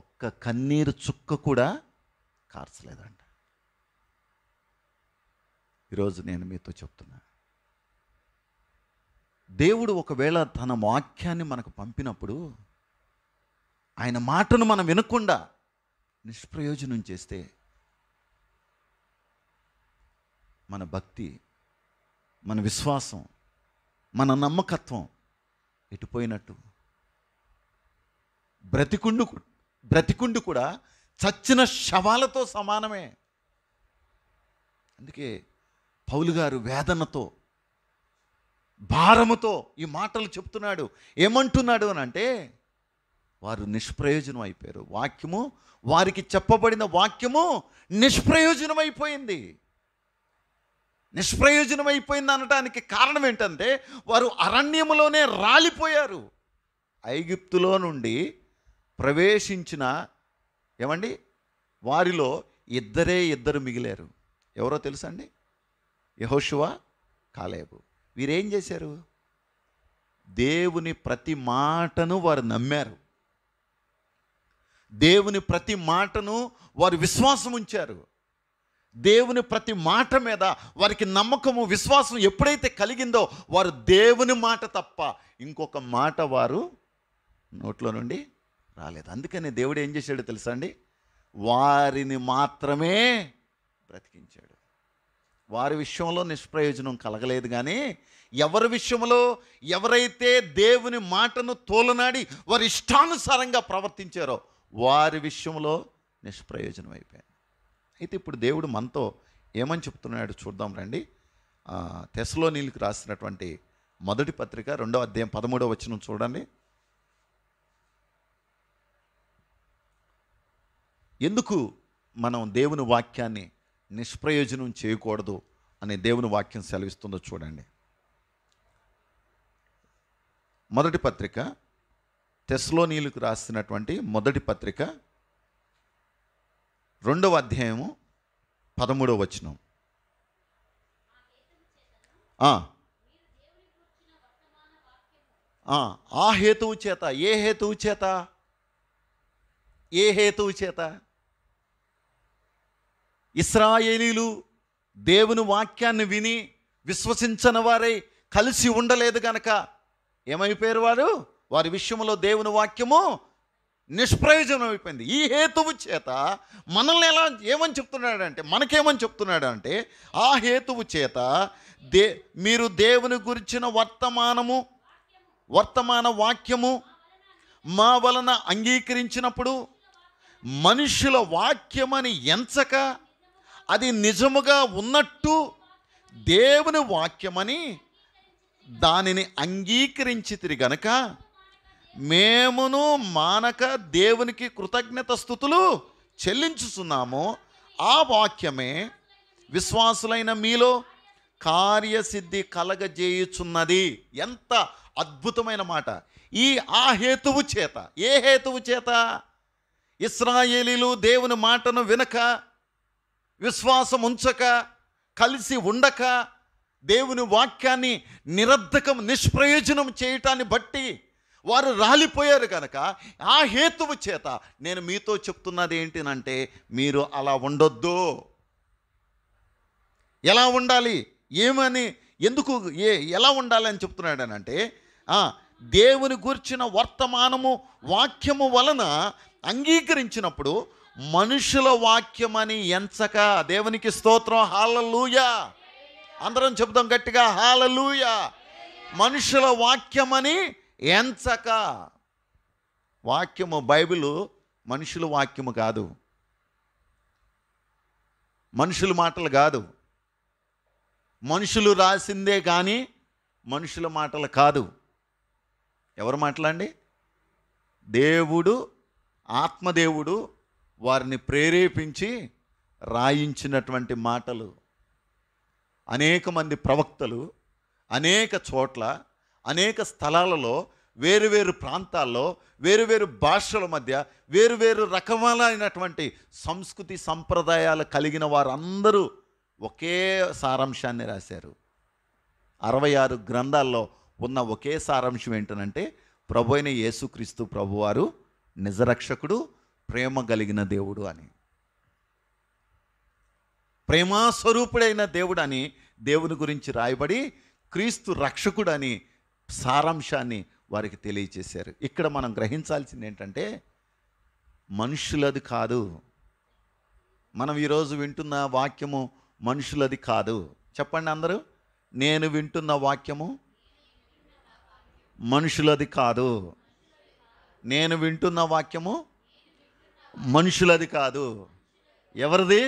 ఒక్క కన్నీరు చుక్క కూడా కార్చలేదంట ఈరోజు నేను మీతో చెప్తున్నా దేవుడు ఒకవేళ తన వాక్యాన్ని మనకు పంపినప్పుడు ఆయన మాటను మనం వినకుండా నిష్ప్రయోజనం చేస్తే మన భక్తి మన విశ్వాసం మన నమ్మకత్వం ఎటుపోయినట్టు బ్రతికుండు బ్రతికుండు కూడా చచ్చిన శవాలతో సమానమే అందుకే పౌలు గారు వేదనతో భారముతో ఈ మాటలు చెప్తున్నాడు ఏమంటున్నాడు అని అంటే వారు నిష్ప్రయోజనం అయిపోయారు వాక్యము వారికి చెప్పబడిన వాక్యము నిష్ప్రయోజనమైపోయింది నిష్ప్రయోజనమైపోయింది అనటానికి కారణం ఏంటంటే వారు అరణ్యములోనే రాలిపోయారు ఐగిప్తులో నుండి ప్రవేశించిన ఏమండి వారిలో ఇద్దరే ఇద్దరు మిగిలారు ఎవరో తెలుసా అండి యహోశివ కాలేబు వీరేం చేశారు దేవుని ప్రతి మాటను వారు నమ్మారు దేవుని ప్రతి మాటను వారు విశ్వాసం ఉంచారు దేవుని ప్రతి మాట మీద వారికి నమ్మకము విశ్వాసం ఎప్పుడైతే కలిగిందో వారు దేవుని మాట తప్ప ఇంకొక మాట వారు నోట్లో నుండి రాలేదు అందుకని దేవుడు ఏం చేశాడో తెలుసా అండి వారిని మాత్రమే బ్రతికించాడు వారి విషయంలో నిష్ప్రయోజనం కలగలేదు కానీ ఎవరి విషయంలో ఎవరైతే దేవుని మాటను తోలనాడి వారి ఇష్టానుసారంగా ప్రవర్తించారో వారి విషయంలో నిష్ప్రయోజనం అయిపోయింది అయితే ఇప్పుడు దేవుడు మనతో ఏమని చెప్తున్నాడు చూద్దాం రండి తెస్లో నీళ్ళకి రాసినటువంటి మొదటి పత్రిక రెండో అధ్యాయం పదమూడో వచ్చిన చూడండి ఎందుకు మనం దేవుని వాక్యాన్ని నిష్ప్రయోజనం చేయకూడదు అనే దేవుని వాక్యం సెలవిస్తుందో చూడండి మొదటి పత్రిక తెస్లోనీలకు రాసినటువంటి మొదటి పత్రిక రెండవ అధ్యాయము పదమూడవ వచనం ఆ హేతువు చేత ఏ హేతువు చేత ఏ హేతువు చేత ఇస్రాయేలీలు దేవుని వాక్యాన్ని విని విశ్వసించని వారై కలిసి ఉండలేదు గనక ఏమైపోయారు వారు వారి విషయంలో దేవుని వాక్యము నిష్ప్రయోజనం అయిపోయింది ఈ హేతువు చేత మనల్ని ఎలా ఏమని చెప్తున్నాడంటే మనకేమని చెప్తున్నాడు అంటే ఆ హేతువు చేత దే మీరు దేవుని గురించిన వర్తమానము వర్తమాన వాక్యము మా వలన అంగీకరించినప్పుడు మనుషుల వాక్యమని ఎంచక అది నిజముగా ఉన్నట్టు దేవుని వాక్యమని దానిని అంగీకరించితిరి గనక మేమును మానక దేవునికి కృతజ్ఞత స్థుతులు చెల్లించుతున్నాము ఆ వాక్యమే విశ్వాసులైన మీలో కార్యసిద్ధి కలగజేయుచున్నది ఎంత అద్భుతమైన మాట ఈ ఆ హేతువు చేత ఏ హేతువు చేత ఇస్రాయేలీలు దేవుని మాటను వినక విశ్వాసం ఉంచక కలిసి ఉండక దేవుని వాక్యాన్ని నిరర్ధకం నిష్ప్రయోజనం చేయటాన్ని బట్టి వారు రాలిపోయారు కనుక ఆ హేతువు చేత నేను మీతో చెప్తున్నది ఏంటినంటే మీరు అలా ఉండొద్దు ఎలా ఉండాలి ఏమని ఎందుకు ఏ ఎలా ఉండాలి అని చెప్తున్నాడనంటే దేవుని గూర్చిన వర్తమానము వాక్యము వలన అంగీకరించినప్పుడు మనుషుల వాక్యమని ఎంచక దేవునికి స్తోత్రం హాలలుయా అందరం చెప్దాం గట్టిగా హాలలుయా మనుషుల వాక్యమని ఎంచక వాక్యము బైబిలు మనుషుల వాక్యము కాదు మనుషుల మాటలు కాదు మనుషులు రాసిందే కానీ మనుషుల మాటలు కాదు ఎవరు మాటలండి దేవుడు ఆత్మదేవుడు వారిని ప్రేరేపించి రాయించినటువంటి మాటలు అనేక మంది ప్రవక్తలు అనేక చోట్ల అనేక స్థలాలలో వేరువేరు ప్రాంతాల్లో వేరువేరు భాషల మధ్య వేరువేరు రకములైనటువంటి సంస్కృతి సంప్రదాయాలు కలిగిన వారందరూ ఒకే సారాంశాన్ని రాశారు అరవై ఆరు గ్రంథాల్లో ఉన్న ఒకే సారాంశం ఏంటనంటే ప్రభు అయిన యేసుక్రీస్తు ప్రభువారు నిజరక్షకుడు ప్రేమ కలిగిన దేవుడు అని ప్రేమాస్వరూపుడైన దేవుడని దేవుని గురించి రాయబడి క్రీస్తు రక్షకుడని సారాంశాన్ని వారికి తెలియచేశారు ఇక్కడ మనం గ్రహించాల్సింది ఏంటంటే మనుషులది కాదు మనం ఈరోజు వింటున్న వాక్యము మనుషులది కాదు చెప్పండి అందరూ నేను వింటున్న వాక్యము మనుషులది కాదు నేను వింటున్న వాక్యము మనుషులది కాదు ఎవరిది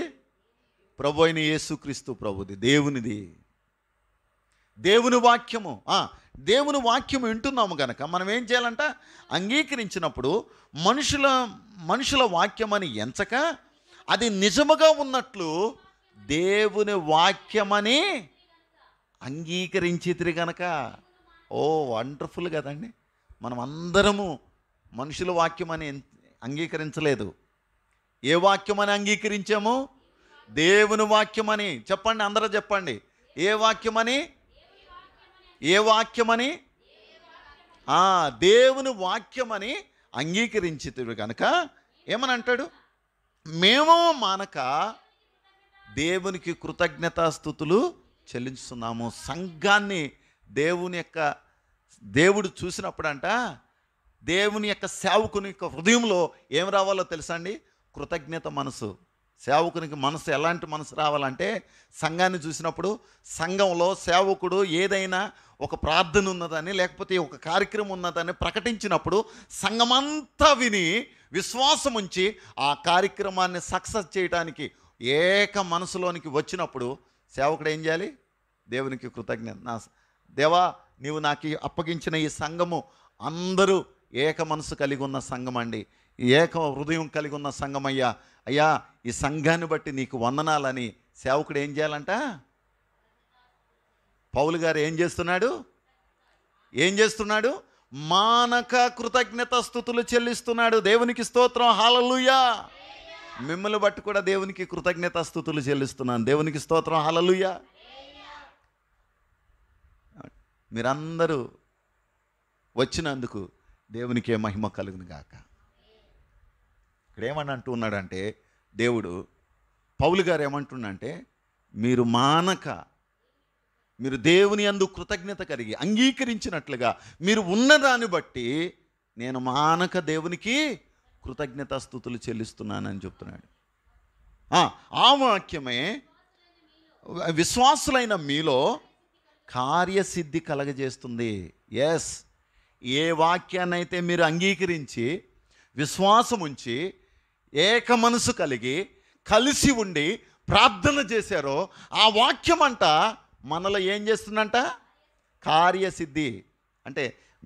ప్రభు అయిన యేసుక్రీస్తు ప్రభుది దేవునిది దేవుని వాక్యము దేవుని వాక్యం వింటున్నాము కనుక మనం ఏం చేయాలంట అంగీకరించినప్పుడు మనుషుల మనుషుల వాక్యమని ఎంచక అది నిజముగా ఉన్నట్లు దేవుని వాక్యమని అంగీకరించితిరి గనక ఓ వండర్ఫుల్ కదండి మనం అందరము మనుషుల వాక్యమని అంగీకరించలేదు ఏ వాక్యమని అంగీకరించాము దేవుని వాక్యమని చెప్పండి అందరూ చెప్పండి ఏ వాక్యమని ఏ వాక్యమని దేవుని వాక్యమని అంగీకరించితుడు కనుక ఏమని అంటాడు మేము మానక దేవునికి కృతజ్ఞతాస్థుతులు చెల్లించుతున్నాము సంఘాన్ని దేవుని యొక్క దేవుడు చూసినప్పుడంట దేవుని యొక్క సేవకుని యొక్క హృదయంలో ఏం రావాలో తెలుసా అండి కృతజ్ఞత మనసు సేవకునికి మనసు ఎలాంటి మనసు రావాలంటే సంఘాన్ని చూసినప్పుడు సంఘంలో సేవకుడు ఏదైనా ఒక ప్రార్థన ఉన్నదని లేకపోతే ఒక కార్యక్రమం ఉన్నదని ప్రకటించినప్పుడు సంఘమంతా విని విశ్వాసం ఉంచి ఆ కార్యక్రమాన్ని సక్సెస్ చేయడానికి ఏక మనసులోనికి వచ్చినప్పుడు సేవకుడు ఏం చేయాలి దేవునికి కృతజ్ఞత నా దేవా నీవు నాకు అప్పగించిన ఈ సంఘము అందరూ ఏక మనసు కలిగి ఉన్న సంఘం అండి ఏక హృదయం కలిగి ఉన్న సంఘం అయ్యా అయ్యా ఈ సంఘాన్ని బట్టి నీకు వందనాలని సేవకుడు ఏం చేయాలంట పౌలు గారు ఏం చేస్తున్నాడు ఏం చేస్తున్నాడు మానక కృతజ్ఞత స్థుతులు చెల్లిస్తున్నాడు దేవునికి స్తోత్రం హలలుయా మిమ్మల్ని బట్టి కూడా దేవునికి కృతజ్ఞత స్థుతులు చెల్లిస్తున్నాను దేవునికి స్తోత్రం హలలుయా మీరందరూ వచ్చినందుకు దేవునికే మహిమ కలుగును గాక ఇక్కడ ఏమని అంటూ ఉన్నాడంటే దేవుడు పౌలు గారు ఏమంటున్నంటే మీరు మానక మీరు దేవుని అందు కృతజ్ఞత కలిగి అంగీకరించినట్లుగా మీరు ఉన్నదాన్ని బట్టి నేను మానక దేవునికి స్థుతులు చెల్లిస్తున్నానని చెప్తున్నాడు ఆ వాక్యమే విశ్వాసులైన మీలో కార్యసిద్ధి కలగజేస్తుంది ఎస్ ఏ వాక్యాన్నైతే మీరు అంగీకరించి విశ్వాసం ఉంచి ఏక మనసు కలిగి కలిసి ఉండి ప్రార్థన చేశారో ఆ వాక్యం అంట మనలో ఏం చేస్తుందంట కార్యసిద్ధి అంటే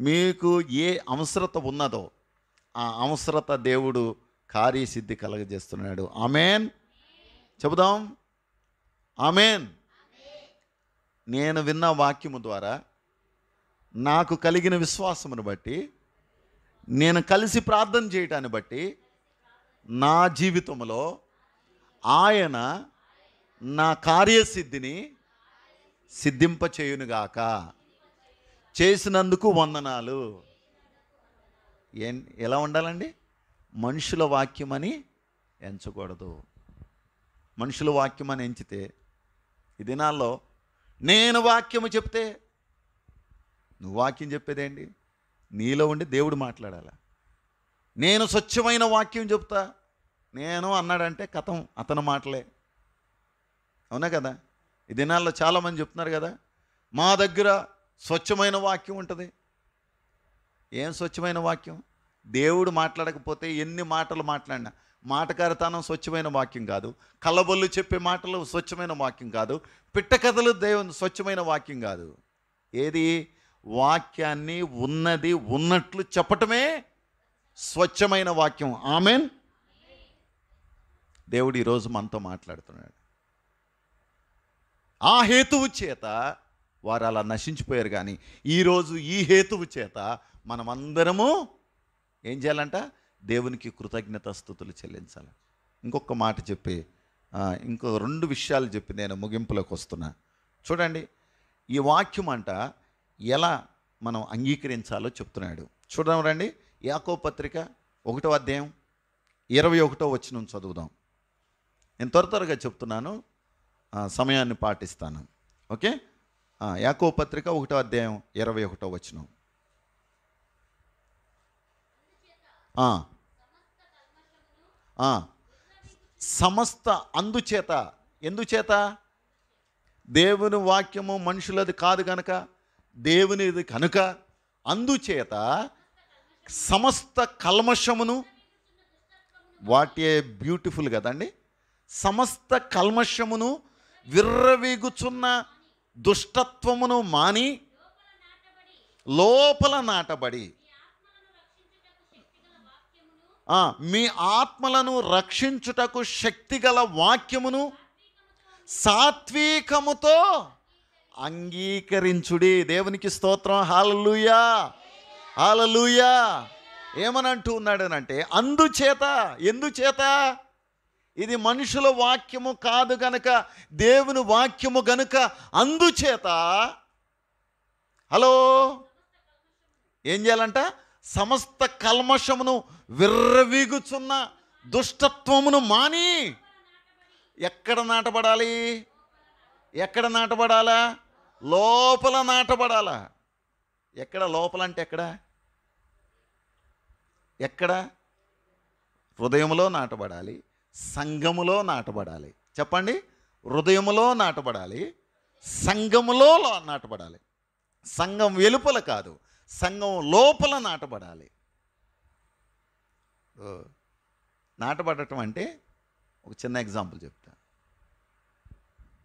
మీకు ఏ అవసరత ఉన్నదో ఆ అవసరత దేవుడు కార్యసిద్ధి కలగజేస్తున్నాడు ఆమెన్ చెబుదాం ఆమెన్ నేను విన్న వాక్యము ద్వారా నాకు కలిగిన విశ్వాసమును బట్టి నేను కలిసి ప్రార్థన చేయటాన్ని బట్టి నా జీవితంలో ఆయన నా కార్యసిద్ధిని సిద్ధింపచేయునుగాక చేసినందుకు వందనాలు ఏ ఎలా ఉండాలండి మనుషుల వాక్యం అని ఎంచకూడదు మనుషుల వాక్యం అని ఎంచితే ఈ దినాల్లో నేను వాక్యము చెప్తే నువ్వు వాక్యం చెప్పేదేండి నీలో ఉండి దేవుడు మాట్లాడాలా నేను స్వచ్ఛమైన వాక్యం చెప్తా నేను అన్నాడంటే కథం అతని మాటలే అవునా కదా ఈ దినాల్లో చాలామంది చెప్తున్నారు కదా మా దగ్గర స్వచ్ఛమైన వాక్యం ఉంటుంది ఏం స్వచ్ఛమైన వాక్యం దేవుడు మాట్లాడకపోతే ఎన్ని మాటలు మాట్లాడినా మాటకారితనం స్వచ్ఛమైన వాక్యం కాదు కలబొల్లు చెప్పే మాటలు స్వచ్ఛమైన వాక్యం కాదు పిట్ట కథలు దేవుని స్వచ్ఛమైన వాక్యం కాదు ఏది వాక్యాన్ని ఉన్నది ఉన్నట్లు చెప్పటమే స్వచ్ఛమైన వాక్యం ఆమెన్ దేవుడు ఈరోజు మనతో మాట్లాడుతున్నాడు ఆ హేతువు చేత వారు అలా నశించిపోయారు కానీ ఈరోజు ఈ హేతువు చేత మనమందరము ఏం చేయాలంట దేవునికి కృతజ్ఞత స్థుతులు చెల్లించాలి ఇంకొక మాట చెప్పి ఇంకో రెండు విషయాలు చెప్పి నేను ముగింపులోకి వస్తున్నా చూడండి ఈ వాక్యం అంట ఎలా మనం అంగీకరించాలో చెప్తున్నాడు చూడండి యాకో పత్రిక ఒకటో అధ్యాయం ఇరవై ఒకటో వచ్చిన చదువుదాం నేను త్వర త్వరగా చెప్తున్నాను సమయాన్ని పాటిస్తాను ఓకే యాకో పత్రిక ఒకటో అధ్యాయం ఇరవై ఒకటో వచ్చిన సమస్త అందుచేత ఎందుచేత దేవుని వాక్యము మనుషులది కాదు కనుక దేవునిది కనుక అందుచేత సమస్త కల్మషమును వాటి బ్యూటిఫుల్ కదండి సమస్త కల్మషమును విర్రవీగుచున్న దుష్టత్వమును మాని లోపల నాటబడి మీ ఆత్మలను రక్షించుటకు శక్తిగల వాక్యమును సాత్వికముతో అంగీకరించుడి దేవునికి స్తోత్రం హాలలుయా హాలలుయా ఏమని అంటూ ఉన్నాడనంటే అందుచేత ఎందుచేత ఇది మనుషుల వాక్యము కాదు గనక దేవుని వాక్యము గనుక అందుచేత హలో ఏం చేయాలంట సమస్త కల్మషమును విర్రవీగుచున్న దుష్టత్వమును మాని ఎక్కడ నాటబడాలి ఎక్కడ నాటబడాలా లోపల నాటబడాలా ఎక్కడ లోపల అంటే ఎక్కడ ఎక్కడ హృదయంలో నాటబడాలి సంఘములో నాటబడాలి చెప్పండి హృదయములో నాటబడాలి సంఘములో నాటబడాలి సంఘం వెలుపల కాదు సంఘం లోపల నాటబడాలి నాటబడటం అంటే ఒక చిన్న ఎగ్జాంపుల్ చెప్తా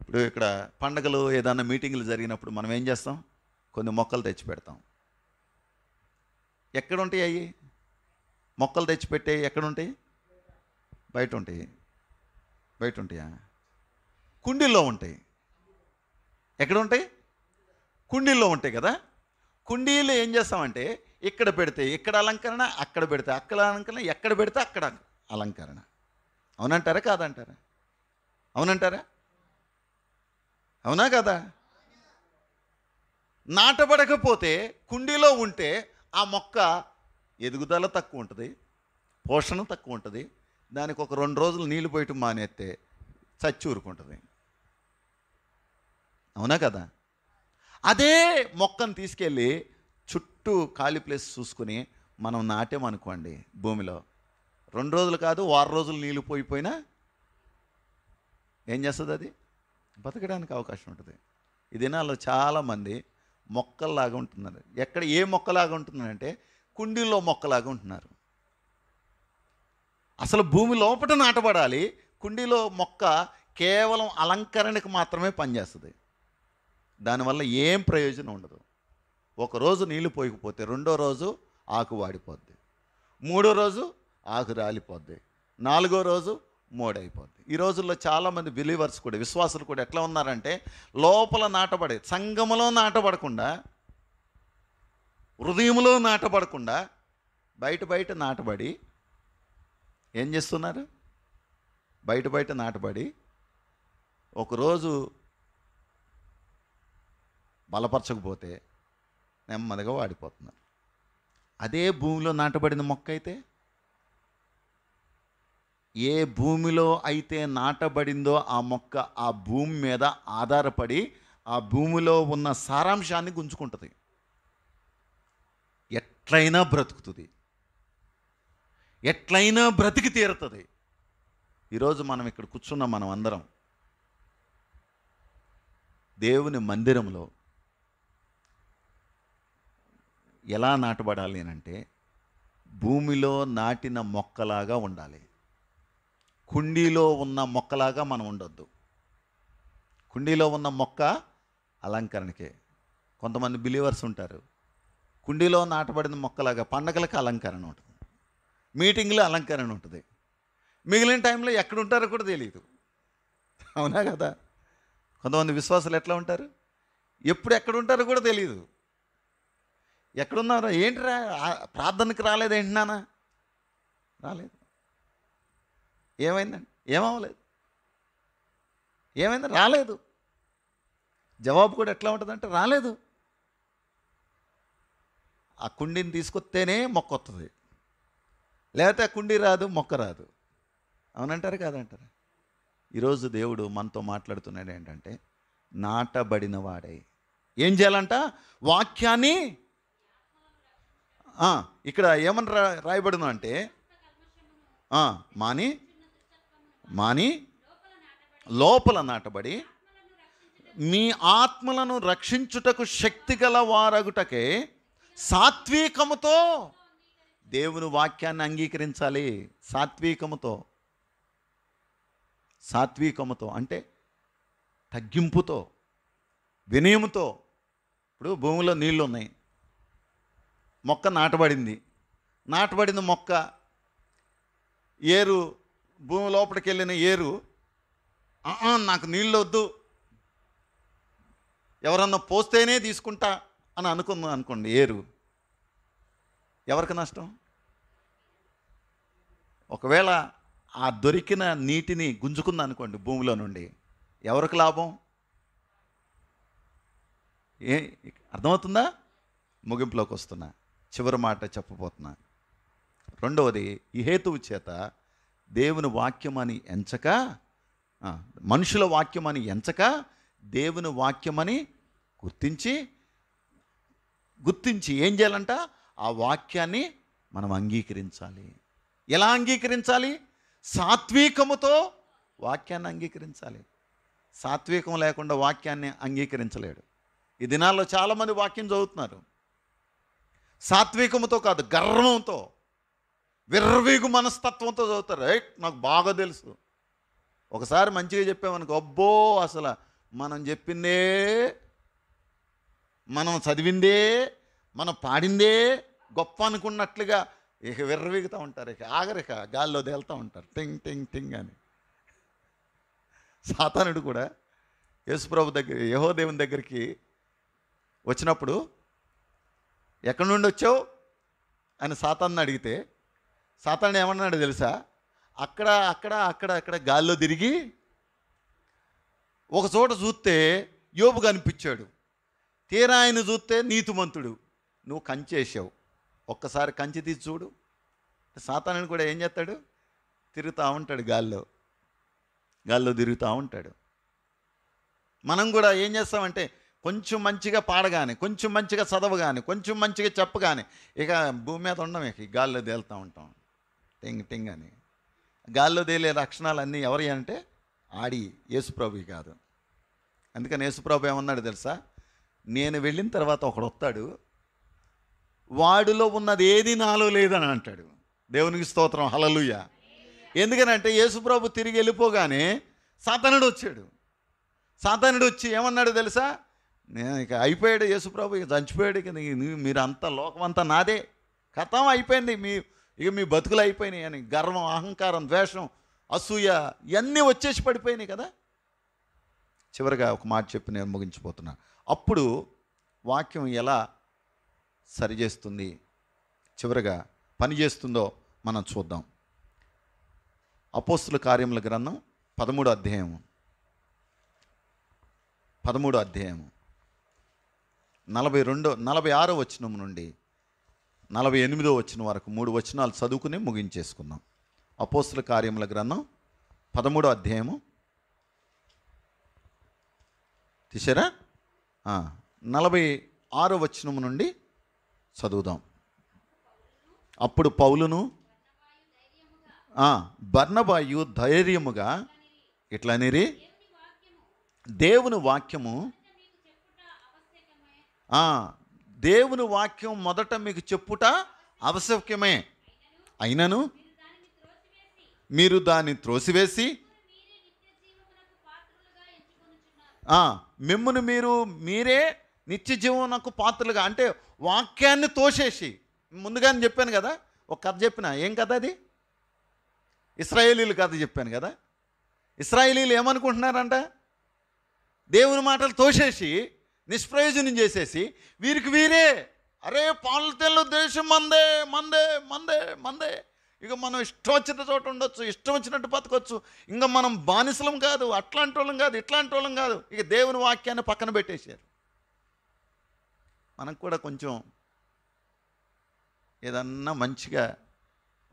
ఇప్పుడు ఇక్కడ పండగలు ఏదైనా మీటింగ్లు జరిగినప్పుడు మనం ఏం చేస్తాం కొన్ని మొక్కలు తెచ్చి పెడతాం ఎక్కడుంటాయి అవి మొక్కలు తెచ్చిపెట్టే ఎక్కడుంటాయి బయట ఉంటాయి బయట ఉంటాయా కుండీల్లో ఉంటాయి ఎక్కడ ఉంటాయి కుండీల్లో ఉంటాయి కదా కుండీలు ఏం చేస్తామంటే ఇక్కడ పెడితే ఇక్కడ అలంకరణ అక్కడ పెడితే అక్కడ అలంకరణ ఎక్కడ పెడితే అక్కడ అలంకరణ అవునంటారా కాదంటారా అవునంటారా అవునా కదా నాటబడకపోతే కుండీలో ఉంటే ఆ మొక్క ఎదుగుదల తక్కువ ఉంటుంది పోషణ తక్కువ ఉంటుంది దానికి ఒక రెండు రోజులు నీళ్లు పోయటం మానేస్తే చచ్చి ఊరుకుంటుంది అవునా కదా అదే మొక్కను తీసుకెళ్ళి చుట్టూ ఖాళీ ప్లేస్ చూసుకుని మనం నాటేమనుకోండి భూమిలో రెండు రోజులు కాదు వారం రోజులు నీళ్ళు పోయిపోయినా ఏం చేస్తుంది అది బతకడానికి అవకాశం ఉంటుంది ఈ దినాల్లో చాలామంది మొక్కల్లాగా ఉంటున్నారు ఎక్కడ ఏ మొక్కలాగా ఉంటున్నారంటే కుండీల్లో మొక్కలాగా ఉంటున్నారు అసలు భూమి లోపట నాటబడాలి కుండీలో మొక్క కేవలం అలంకరణకు మాత్రమే పనిచేస్తుంది దానివల్ల ఏం ప్రయోజనం ఉండదు ఒకరోజు నీళ్లు పోయకపోతే రెండో రోజు ఆకు వాడిపోద్ది మూడో రోజు ఆకు రాలిపోద్ది నాలుగో రోజు మోడైపోద్ది ఈ రోజుల్లో చాలామంది బిలీవర్స్ కూడా విశ్వాసులు కూడా ఎట్లా ఉన్నారంటే లోపల నాటబడే సంగములో నాటబడకుండా హృదయంలో నాటబడకుండా బయట బయట నాటబడి ఏం చేస్తున్నారు బయట బయట నాటబడి ఒకరోజు బలపరచకపోతే నెమ్మదిగా వాడిపోతున్నారు అదే భూమిలో నాటబడిన మొక్క అయితే ఏ భూమిలో అయితే నాటబడిందో ఆ మొక్క ఆ భూమి మీద ఆధారపడి ఆ భూమిలో ఉన్న సారాంశాన్ని గుంజుకుంటుంది ఎట్లయినా బ్రతుకుతుంది ఎట్లయినా బ్రతికి తీరుతుంది ఈరోజు మనం ఇక్కడ కూర్చున్న మనం అందరం దేవుని మందిరంలో ఎలా నాటబడాలి అంటే భూమిలో నాటిన మొక్కలాగా ఉండాలి కుండీలో ఉన్న మొక్కలాగా మనం ఉండొద్దు కుండీలో ఉన్న మొక్క అలంకరణకే కొంతమంది బిలీవర్స్ ఉంటారు కుండీలో నాటబడిన మొక్కలాగా పండగలకు అలంకరణ ఉంటుంది మీటింగ్లో అలంకరణ ఉంటుంది మిగిలిన టైంలో ఎక్కడ ఉంటారో కూడా తెలియదు అవునా కదా కొంతమంది విశ్వాసాలు ఎట్లా ఉంటారు ఎప్పుడు ఎక్కడ ఉంటారో కూడా తెలియదు ఎక్కడున్నారా ఏంటిరా ప్రార్థనకు రాలేదు ఏంటన్నానా రాలేదు ఏమైందండి ఏమవ్వలేదు ఏమైంది రాలేదు జవాబు కూడా ఎట్లా ఉంటుందంటే రాలేదు ఆ కుండీని తీసుకొస్తేనే మొక్క వస్తుంది లేకపోతే కుండి రాదు మొక్క రాదు అవునంటారు కాదంటారా ఈరోజు దేవుడు మనతో మాట్లాడుతున్నాడు ఏంటంటే నాటబడిన వాడే ఏం చేయాలంట వాక్యాన్ని ఇక్కడ ఏమని రా రాయబడిన అంటే మాని మాని లోపల నాటబడి మీ ఆత్మలను రక్షించుటకు శక్తి గల వారగుటకే సాత్వికముతో దేవుని వాక్యాన్ని అంగీకరించాలి సాత్వికముతో సాత్వికముతో అంటే తగ్గింపుతో వినయముతో ఇప్పుడు భూమిలో నీళ్ళు ఉన్నాయి మొక్క నాటబడింది నాటబడిన మొక్క ఏరు భూమి లోపలికి వెళ్ళిన ఏరు నాకు నీళ్ళు వద్దు ఎవరన్నా పోస్తేనే తీసుకుంటా అని అనుకుందాం అనుకోండి ఏరు ఎవరికి నష్టం ఒకవేళ ఆ దొరికిన నీటిని గుంజుకుందనుకోండి భూమిలో నుండి ఎవరికి లాభం ఏ అర్థమవుతుందా ముగింపులోకి వస్తున్నా చివరి మాట చెప్పబోతున్నా రెండవది ఈ హేతువు చేత దేవుని వాక్యమని ఎంచక మనుషుల వాక్యమని ఎంచక దేవుని వాక్యమని గుర్తించి గుర్తించి ఏం చేయాలంట ఆ వాక్యాన్ని మనం అంగీకరించాలి ఎలా అంగీకరించాలి సాత్వికముతో వాక్యాన్ని అంగీకరించాలి సాత్వికం లేకుండా వాక్యాన్ని అంగీకరించలేడు ఈ దినాల్లో చాలామంది వాక్యం చదువుతున్నారు సాత్వికముతో కాదు గర్వంతో విర్వీగు మనస్తత్వంతో చదువుతారు రైట్ నాకు బాగా తెలుసు ఒకసారి మంచిగా చెప్పామనుకు అబ్బో అసలు మనం చెప్పిందే మనం చదివిందే మనం పాడిందే గొప్ప అనుకున్నట్లుగా ఇక విర్రవీగుతూ ఉంటారు ఇక ఆగరిక గాల్లో తేలుతూ ఉంటారు టింగ్ టింగ్ టింగ్ అని సాతానుడు కూడా యేసుప్రభు దగ్గర యహోదేవుని దగ్గరికి వచ్చినప్పుడు ఎక్కడి నుండి వచ్చావు అని సాతాన్ని అడిగితే సాతాన్ని ఏమన్నాడు తెలుసా అక్కడ అక్కడ అక్కడ అక్కడ గాల్లో తిరిగి ఒక చోట చూస్తే యోపుగా అనిపించాడు తీరా ఆయన చూస్తే నీతిమంతుడు నువ్వు కంచేసావు ఒక్కసారి కంచి తీసి చూడు సాతానని కూడా ఏం చేస్తాడు తిరుగుతూ ఉంటాడు గాల్లో గాల్లో తిరుగుతూ ఉంటాడు మనం కూడా ఏం చేస్తామంటే కొంచెం మంచిగా పాడగానే కొంచెం మంచిగా చదవగానే కొంచెం మంచిగా చెప్పగానే ఇక భూమి మీద ఉండం ఇక గాల్లో తేలుతూ ఉంటాం టెంగ్ టెంగ్ అని గాల్లో తేలే లక్షణాలన్నీ ఎవరి అంటే ఆడి యేసుప్రభు కాదు అందుకని యేసుప్రభు ఏమన్నాడు తెలుసా నేను వెళ్ళిన తర్వాత ఒకడు వస్తాడు వాడిలో ఉన్నది ఏది నాలో లేదని అంటాడు దేవునికి స్తోత్రం హలలుయ ఎందుకనంటే యేసుప్రభు తిరిగి వెళ్ళిపోగానే సాతనుడు వచ్చాడు సాతనుడు వచ్చి ఏమన్నాడు తెలుసా నేను ఇక అయిపోయాడు యేసుప్రభు ఇక చచ్చిపోయాడు ఇక మీరు అంతా లోకం అంతా నాదే కథం అయిపోయింది మీ ఇక మీ బతుకులు అయిపోయినాయి అని గర్వం అహంకారం ద్వేషం అసూయ ఇవన్నీ వచ్చేసి పడిపోయినాయి కదా చివరిగా ఒక మాట చెప్పి నేను ముగించిపోతున్నా అప్పుడు వాక్యం ఎలా సరిచేస్తుంది చివరగా పనిచేస్తుందో మనం చూద్దాం అపోస్తుల కార్యముల గ్రంథం పదమూడు అధ్యాయం పదమూడు అధ్యాయం నలభై రెండో నలభై ఆరో వచనం నుండి నలభై ఎనిమిదో వచ్చిన వరకు మూడు వచనాలు చదువుకుని ముగించేసుకుందాం అపోస్తుల కార్యముల గ్రంథం పదమూడో అధ్యాయము తీసారా నలభై ఆరో వచనం నుండి చదువుదాం అప్పుడు పౌలును బర్ణబాయు ధైర్యముగా ఇట్లా నేరి దేవుని వాక్యము దేవుని వాక్యం మొదట మీకు చెప్పుట ఆవశ్యకమే అయినను మీరు దాన్ని త్రోసివేసి మిమ్మును మీరు మీరే నిత్య జీవనకు పాత్రలుగా అంటే వాక్యాన్ని తోసేసి ముందుగానే చెప్పాను కదా ఒక కథ చెప్పిన ఏం కథ అది ఇస్రాయేలీలు కథ చెప్పాను కదా ఇస్రాయేలీలు ఏమనుకుంటున్నారంట దేవుని మాటలు తోసేసి నిష్ప్రయోజనం చేసేసి వీరికి వీరే అరే తెల్లు దేశం మందే మందే మందే మందే ఇక మనం ఇష్టం వచ్చిన చోట ఉండొచ్చు ఇష్టం వచ్చినట్టు బతకొచ్చు ఇంకా మనం బానిసలం కాదు అట్లాంటి వాళ్ళం కాదు ఇట్లాంటి వాళ్ళం కాదు ఇక దేవుని వాక్యాన్ని పక్కన పెట్టేశారు మనకు కూడా కొంచెం ఏదన్నా మంచిగా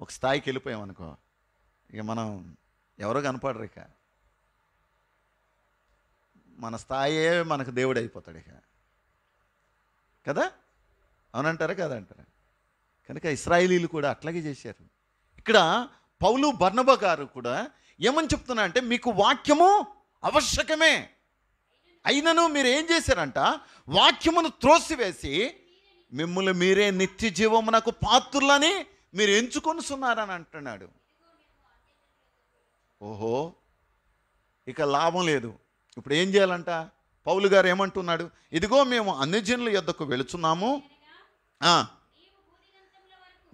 ఒక స్థాయికి వెళ్ళిపోయామనుకో ఇక మనం ఎవరో కనపడరు ఇక మన స్థాయే మనకు దేవుడు అయిపోతాడు ఇక కదా అవునంటారా కదా అంటారా కనుక ఇస్రాయిలీలు కూడా అట్లాగే చేశారు ఇక్కడ పౌలు బర్ణబ గారు కూడా ఏమని చెప్తున్నా అంటే మీకు వాక్యము ఆవశ్యకమే అయినను మీరు ఏం చేశారంట వాక్యమును త్రోసివేసి మిమ్మల్ని మీరే నిత్య జీవమునకు పాత్రులని మీరు సున్నారని అంటున్నాడు ఓహో ఇక లాభం లేదు ఇప్పుడు ఏం చేయాలంట పౌలు గారు ఏమంటున్నాడు ఇదిగో మేము అన్యజనుల యొద్దకు వెళుతున్నాము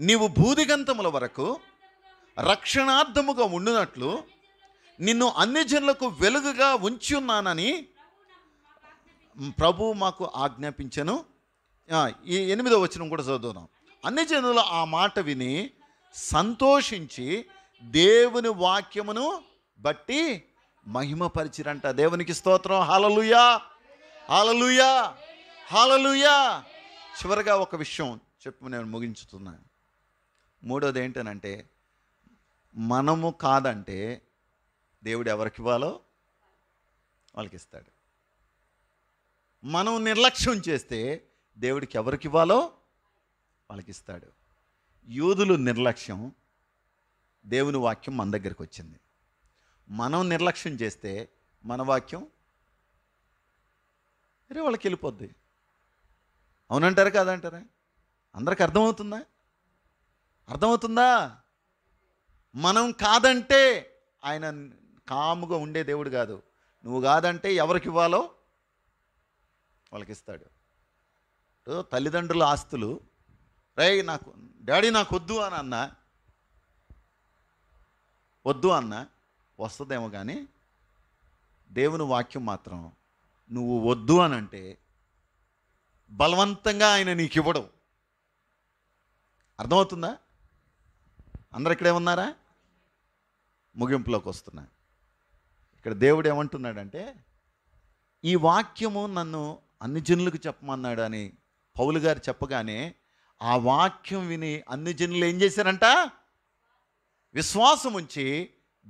నీవు భూదిగంతముల వరకు రక్షణార్థముగా ఉండునట్లు నిన్ను అన్యజనులకు వెలుగుగా ఉంచి ఉన్నానని ప్రభు మాకు ఆజ్ఞాపించను ఈ ఎనిమిదో వచనం కూడా చదువుదాం అన్ని జనులు ఆ మాట విని సంతోషించి దేవుని వాక్యమును బట్టి మహిమపరిచిరంట దేవునికి స్తోత్రం హాలలుయా హాలలుయా హాలలుయా చివరిగా ఒక విషయం చెప్పు నేను ముగించుతున్నాను మూడోది ఏంటనంటే మనము కాదంటే దేవుడు ఎవరికి ఇవ్వాలో వాళ్ళకి ఇస్తాడు మనం నిర్లక్ష్యం చేస్తే దేవుడికి ఎవరికి ఇవ్వాలో వాళ్ళకి ఇస్తాడు యూదులు నిర్లక్ష్యం దేవుని వాక్యం మన దగ్గరికి వచ్చింది మనం నిర్లక్ష్యం చేస్తే మన వాక్యం అరే వాళ్ళకి వెళ్ళిపోద్ది అవునంటారా కాదంటారా అందరికి అర్థమవుతుందా అర్థమవుతుందా మనం కాదంటే ఆయన కాముగా ఉండే దేవుడు కాదు నువ్వు కాదంటే ఎవరికి ఇవ్వాలో వాళ్ళకి ఇస్తాడు తల్లిదండ్రుల ఆస్తులు రే నాకు డాడీ నాకు వద్దు అని అన్న వద్దు అన్న వస్తుందేమో కానీ దేవుని వాక్యం మాత్రం నువ్వు వద్దు అని అంటే బలవంతంగా ఆయన నీకు ఇవ్వడం అర్థమవుతుందా అందరు ఇక్కడే ముగింపులోకి వస్తున్నా ఇక్కడ దేవుడు ఏమంటున్నాడంటే ఈ వాక్యము నన్ను అన్ని జనులకు చెప్పమన్నాడు అని పౌలు గారు చెప్పగానే ఆ వాక్యం విని అన్ని జనులు ఏం చేశారంట విశ్వాసం ఉంచి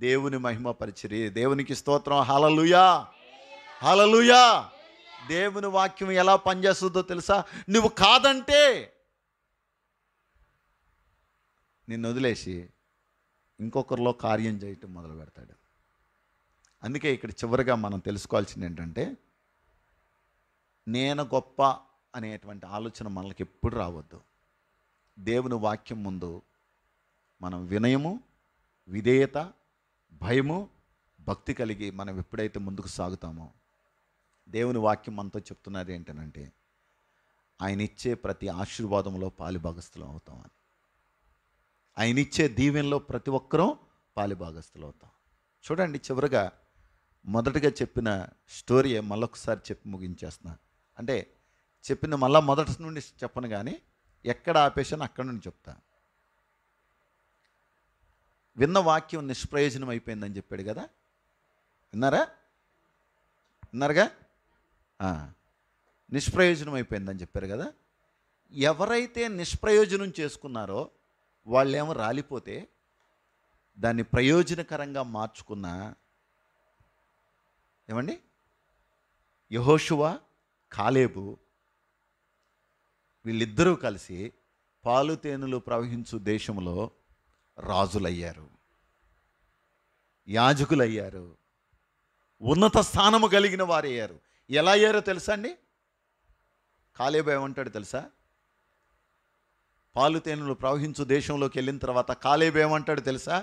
దేవుని మహిమ పరిచిరి దేవునికి స్తోత్రం హలలుయా హలలుయా దేవుని వాక్యం ఎలా పనిచేస్తుందో తెలుసా నువ్వు కాదంటే నిన్ను వదిలేసి ఇంకొకరిలో కార్యం చేయటం మొదలు పెడతాడు అందుకే ఇక్కడ చివరిగా మనం తెలుసుకోవాల్సింది ఏంటంటే నేను గొప్ప అనేటువంటి ఆలోచన మనకి ఎప్పుడు రావద్దు దేవుని వాక్యం ముందు మనం వినయము విధేయత భయము భక్తి కలిగి మనం ఎప్పుడైతే ముందుకు సాగుతామో దేవుని వాక్యం మనతో చెప్తున్నది ఏంటనంటే ఆయన ఇచ్చే ప్రతి ఆశీర్వాదంలో పాలిభాగస్థులం అవుతామని ఆయన ఇచ్చే దీవెనలో ప్రతి ఒక్కరూ పాలిభాగస్థులు అవుతాం చూడండి చివరిగా మొదటగా చెప్పిన స్టోరీ మళ్ళొకసారి చెప్పి ముగించేస్తున్నాను అంటే చెప్పింది మళ్ళీ మొదటి నుండి చెప్పను కానీ ఎక్కడ ఆపేసాను అక్కడి నుండి చెప్తా విన్న వాక్యం నిష్ప్రయోజనం అయిపోయిందని చెప్పాడు కదా విన్నారా విన్నారుగా నిష్ప్రయోజనం అయిపోయిందని చెప్పారు కదా ఎవరైతే నిష్ప్రయోజనం చేసుకున్నారో వాళ్ళేమో రాలిపోతే దాన్ని ప్రయోజనకరంగా మార్చుకున్న ఏమండి యహోషువా కాలేబు వీళ్ళిద్దరూ కలిసి పాలు తేనెలు ప్రవహించు దేశంలో రాజులయ్యారు యాజకులయ్యారు ఉన్నత స్థానము కలిగిన వారయ్యారు ఎలా అయ్యారో తెలుసా అండి కాలేబు ఏమంటాడు తెలుసా పాలు తేనెలు ప్రవహించు దేశంలోకి వెళ్ళిన తర్వాత కాలేబు ఏమంటాడు తెలుసా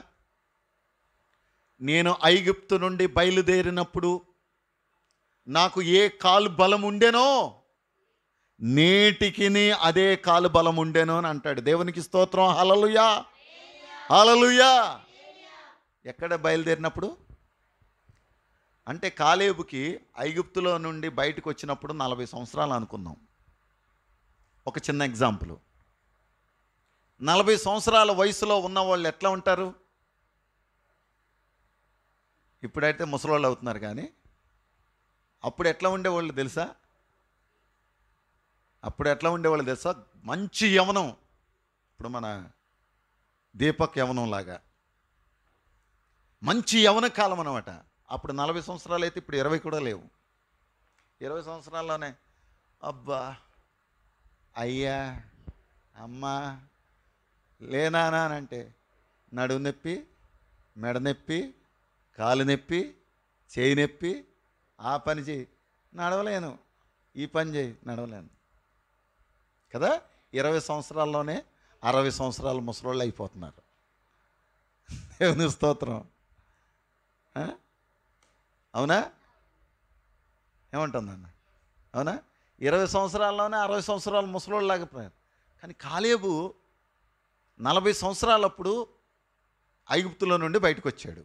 నేను ఐగుప్తు నుండి బయలుదేరినప్పుడు నాకు ఏ కాలు బలం ఉండెనో నేటికి అదే కాలు బలం ఉండెనో అని అంటాడు దేవునికి స్తోత్రం హలలుయా హలలుయా ఎక్కడ బయలుదేరినప్పుడు అంటే కాలేబుకి ఐగుప్తులో నుండి బయటకు వచ్చినప్పుడు నలభై సంవత్సరాలు అనుకుందాం ఒక చిన్న ఎగ్జాంపుల్ నలభై సంవత్సరాల వయసులో ఉన్న వాళ్ళు ఎట్లా ఉంటారు ఇప్పుడైతే ముసలి వాళ్ళు అవుతున్నారు కానీ అప్పుడు ఎట్లా ఉండేవాళ్ళు తెలుసా అప్పుడు ఎట్లా ఉండేవాళ్ళు తెలుసా మంచి యవనం ఇప్పుడు మన దీపక్ యవనం లాగా మంచి యవన కాలం అనమాట అప్పుడు నలభై సంవత్సరాలు అయితే ఇప్పుడు ఇరవై కూడా లేవు ఇరవై సంవత్సరాల్లోనే అబ్బా అయ్యా అమ్మా లేనానా అని అంటే నడుము నొప్పి మెడ నొప్పి కాలు నొప్పి చేయి నొప్పి ఆ పని చేయి నడవలేను ఈ పని చేయి నడవలేను కదా ఇరవై సంవత్సరాల్లోనే అరవై సంవత్సరాలు ముసలోళ్ళు అయిపోతున్నారు దేవుని స్తోత్రం అవునా ఏమంటుందన్న అవునా ఇరవై సంవత్సరాల్లోనే అరవై సంవత్సరాలు ముసలోళ్ళు లేకపోయారు కానీ కాలేబు నలభై సంవత్సరాలప్పుడు ఐగుప్తులో నుండి బయటకు వచ్చాడు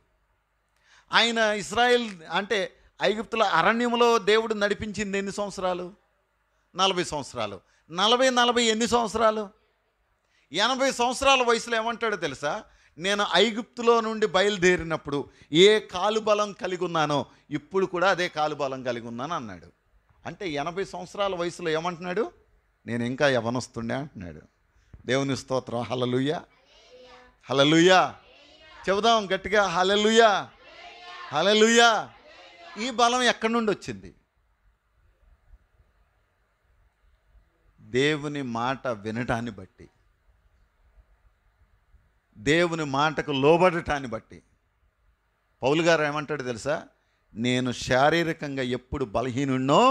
ఆయన ఇస్రాయెల్ అంటే ఐగుప్తుల అరణ్యంలో దేవుడు నడిపించింది ఎన్ని సంవత్సరాలు నలభై సంవత్సరాలు నలభై నలభై ఎన్ని సంవత్సరాలు ఎనభై సంవత్సరాల వయసులో ఏమంటాడో తెలుసా నేను ఐగుప్తులో నుండి బయలుదేరినప్పుడు ఏ కాలుబలం కలిగి ఉన్నానో ఇప్పుడు కూడా అదే కాలుబలం కలిగి ఉన్నాను అన్నాడు అంటే ఎనభై సంవత్సరాల వయసులో ఏమంటున్నాడు నేను ఇంకా యవనొస్తుండే అంటున్నాడు దేవుని స్తోత్రం హలలుయ హలలుయ చెబుదాం గట్టిగా హలలుయ హలలుయా ఈ బలం ఎక్కడి నుండి వచ్చింది దేవుని మాట వినటాన్ని బట్టి దేవుని మాటకు లోబడటాన్ని బట్టి పౌలు గారు ఏమంటాడు తెలుసా నేను శారీరకంగా ఎప్పుడు బలహీనున్నో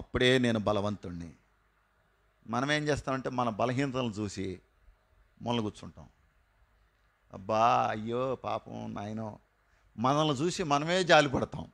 అప్పుడే నేను బలవంతుణ్ణి మనం ఏం చేస్తామంటే మన బలహీనతలను చూసి మొలగుచ్చుంటాం అబ్బా అయ్యో పాపం నాయనో మనల్ని చూసి మనమే జాలిపడతాం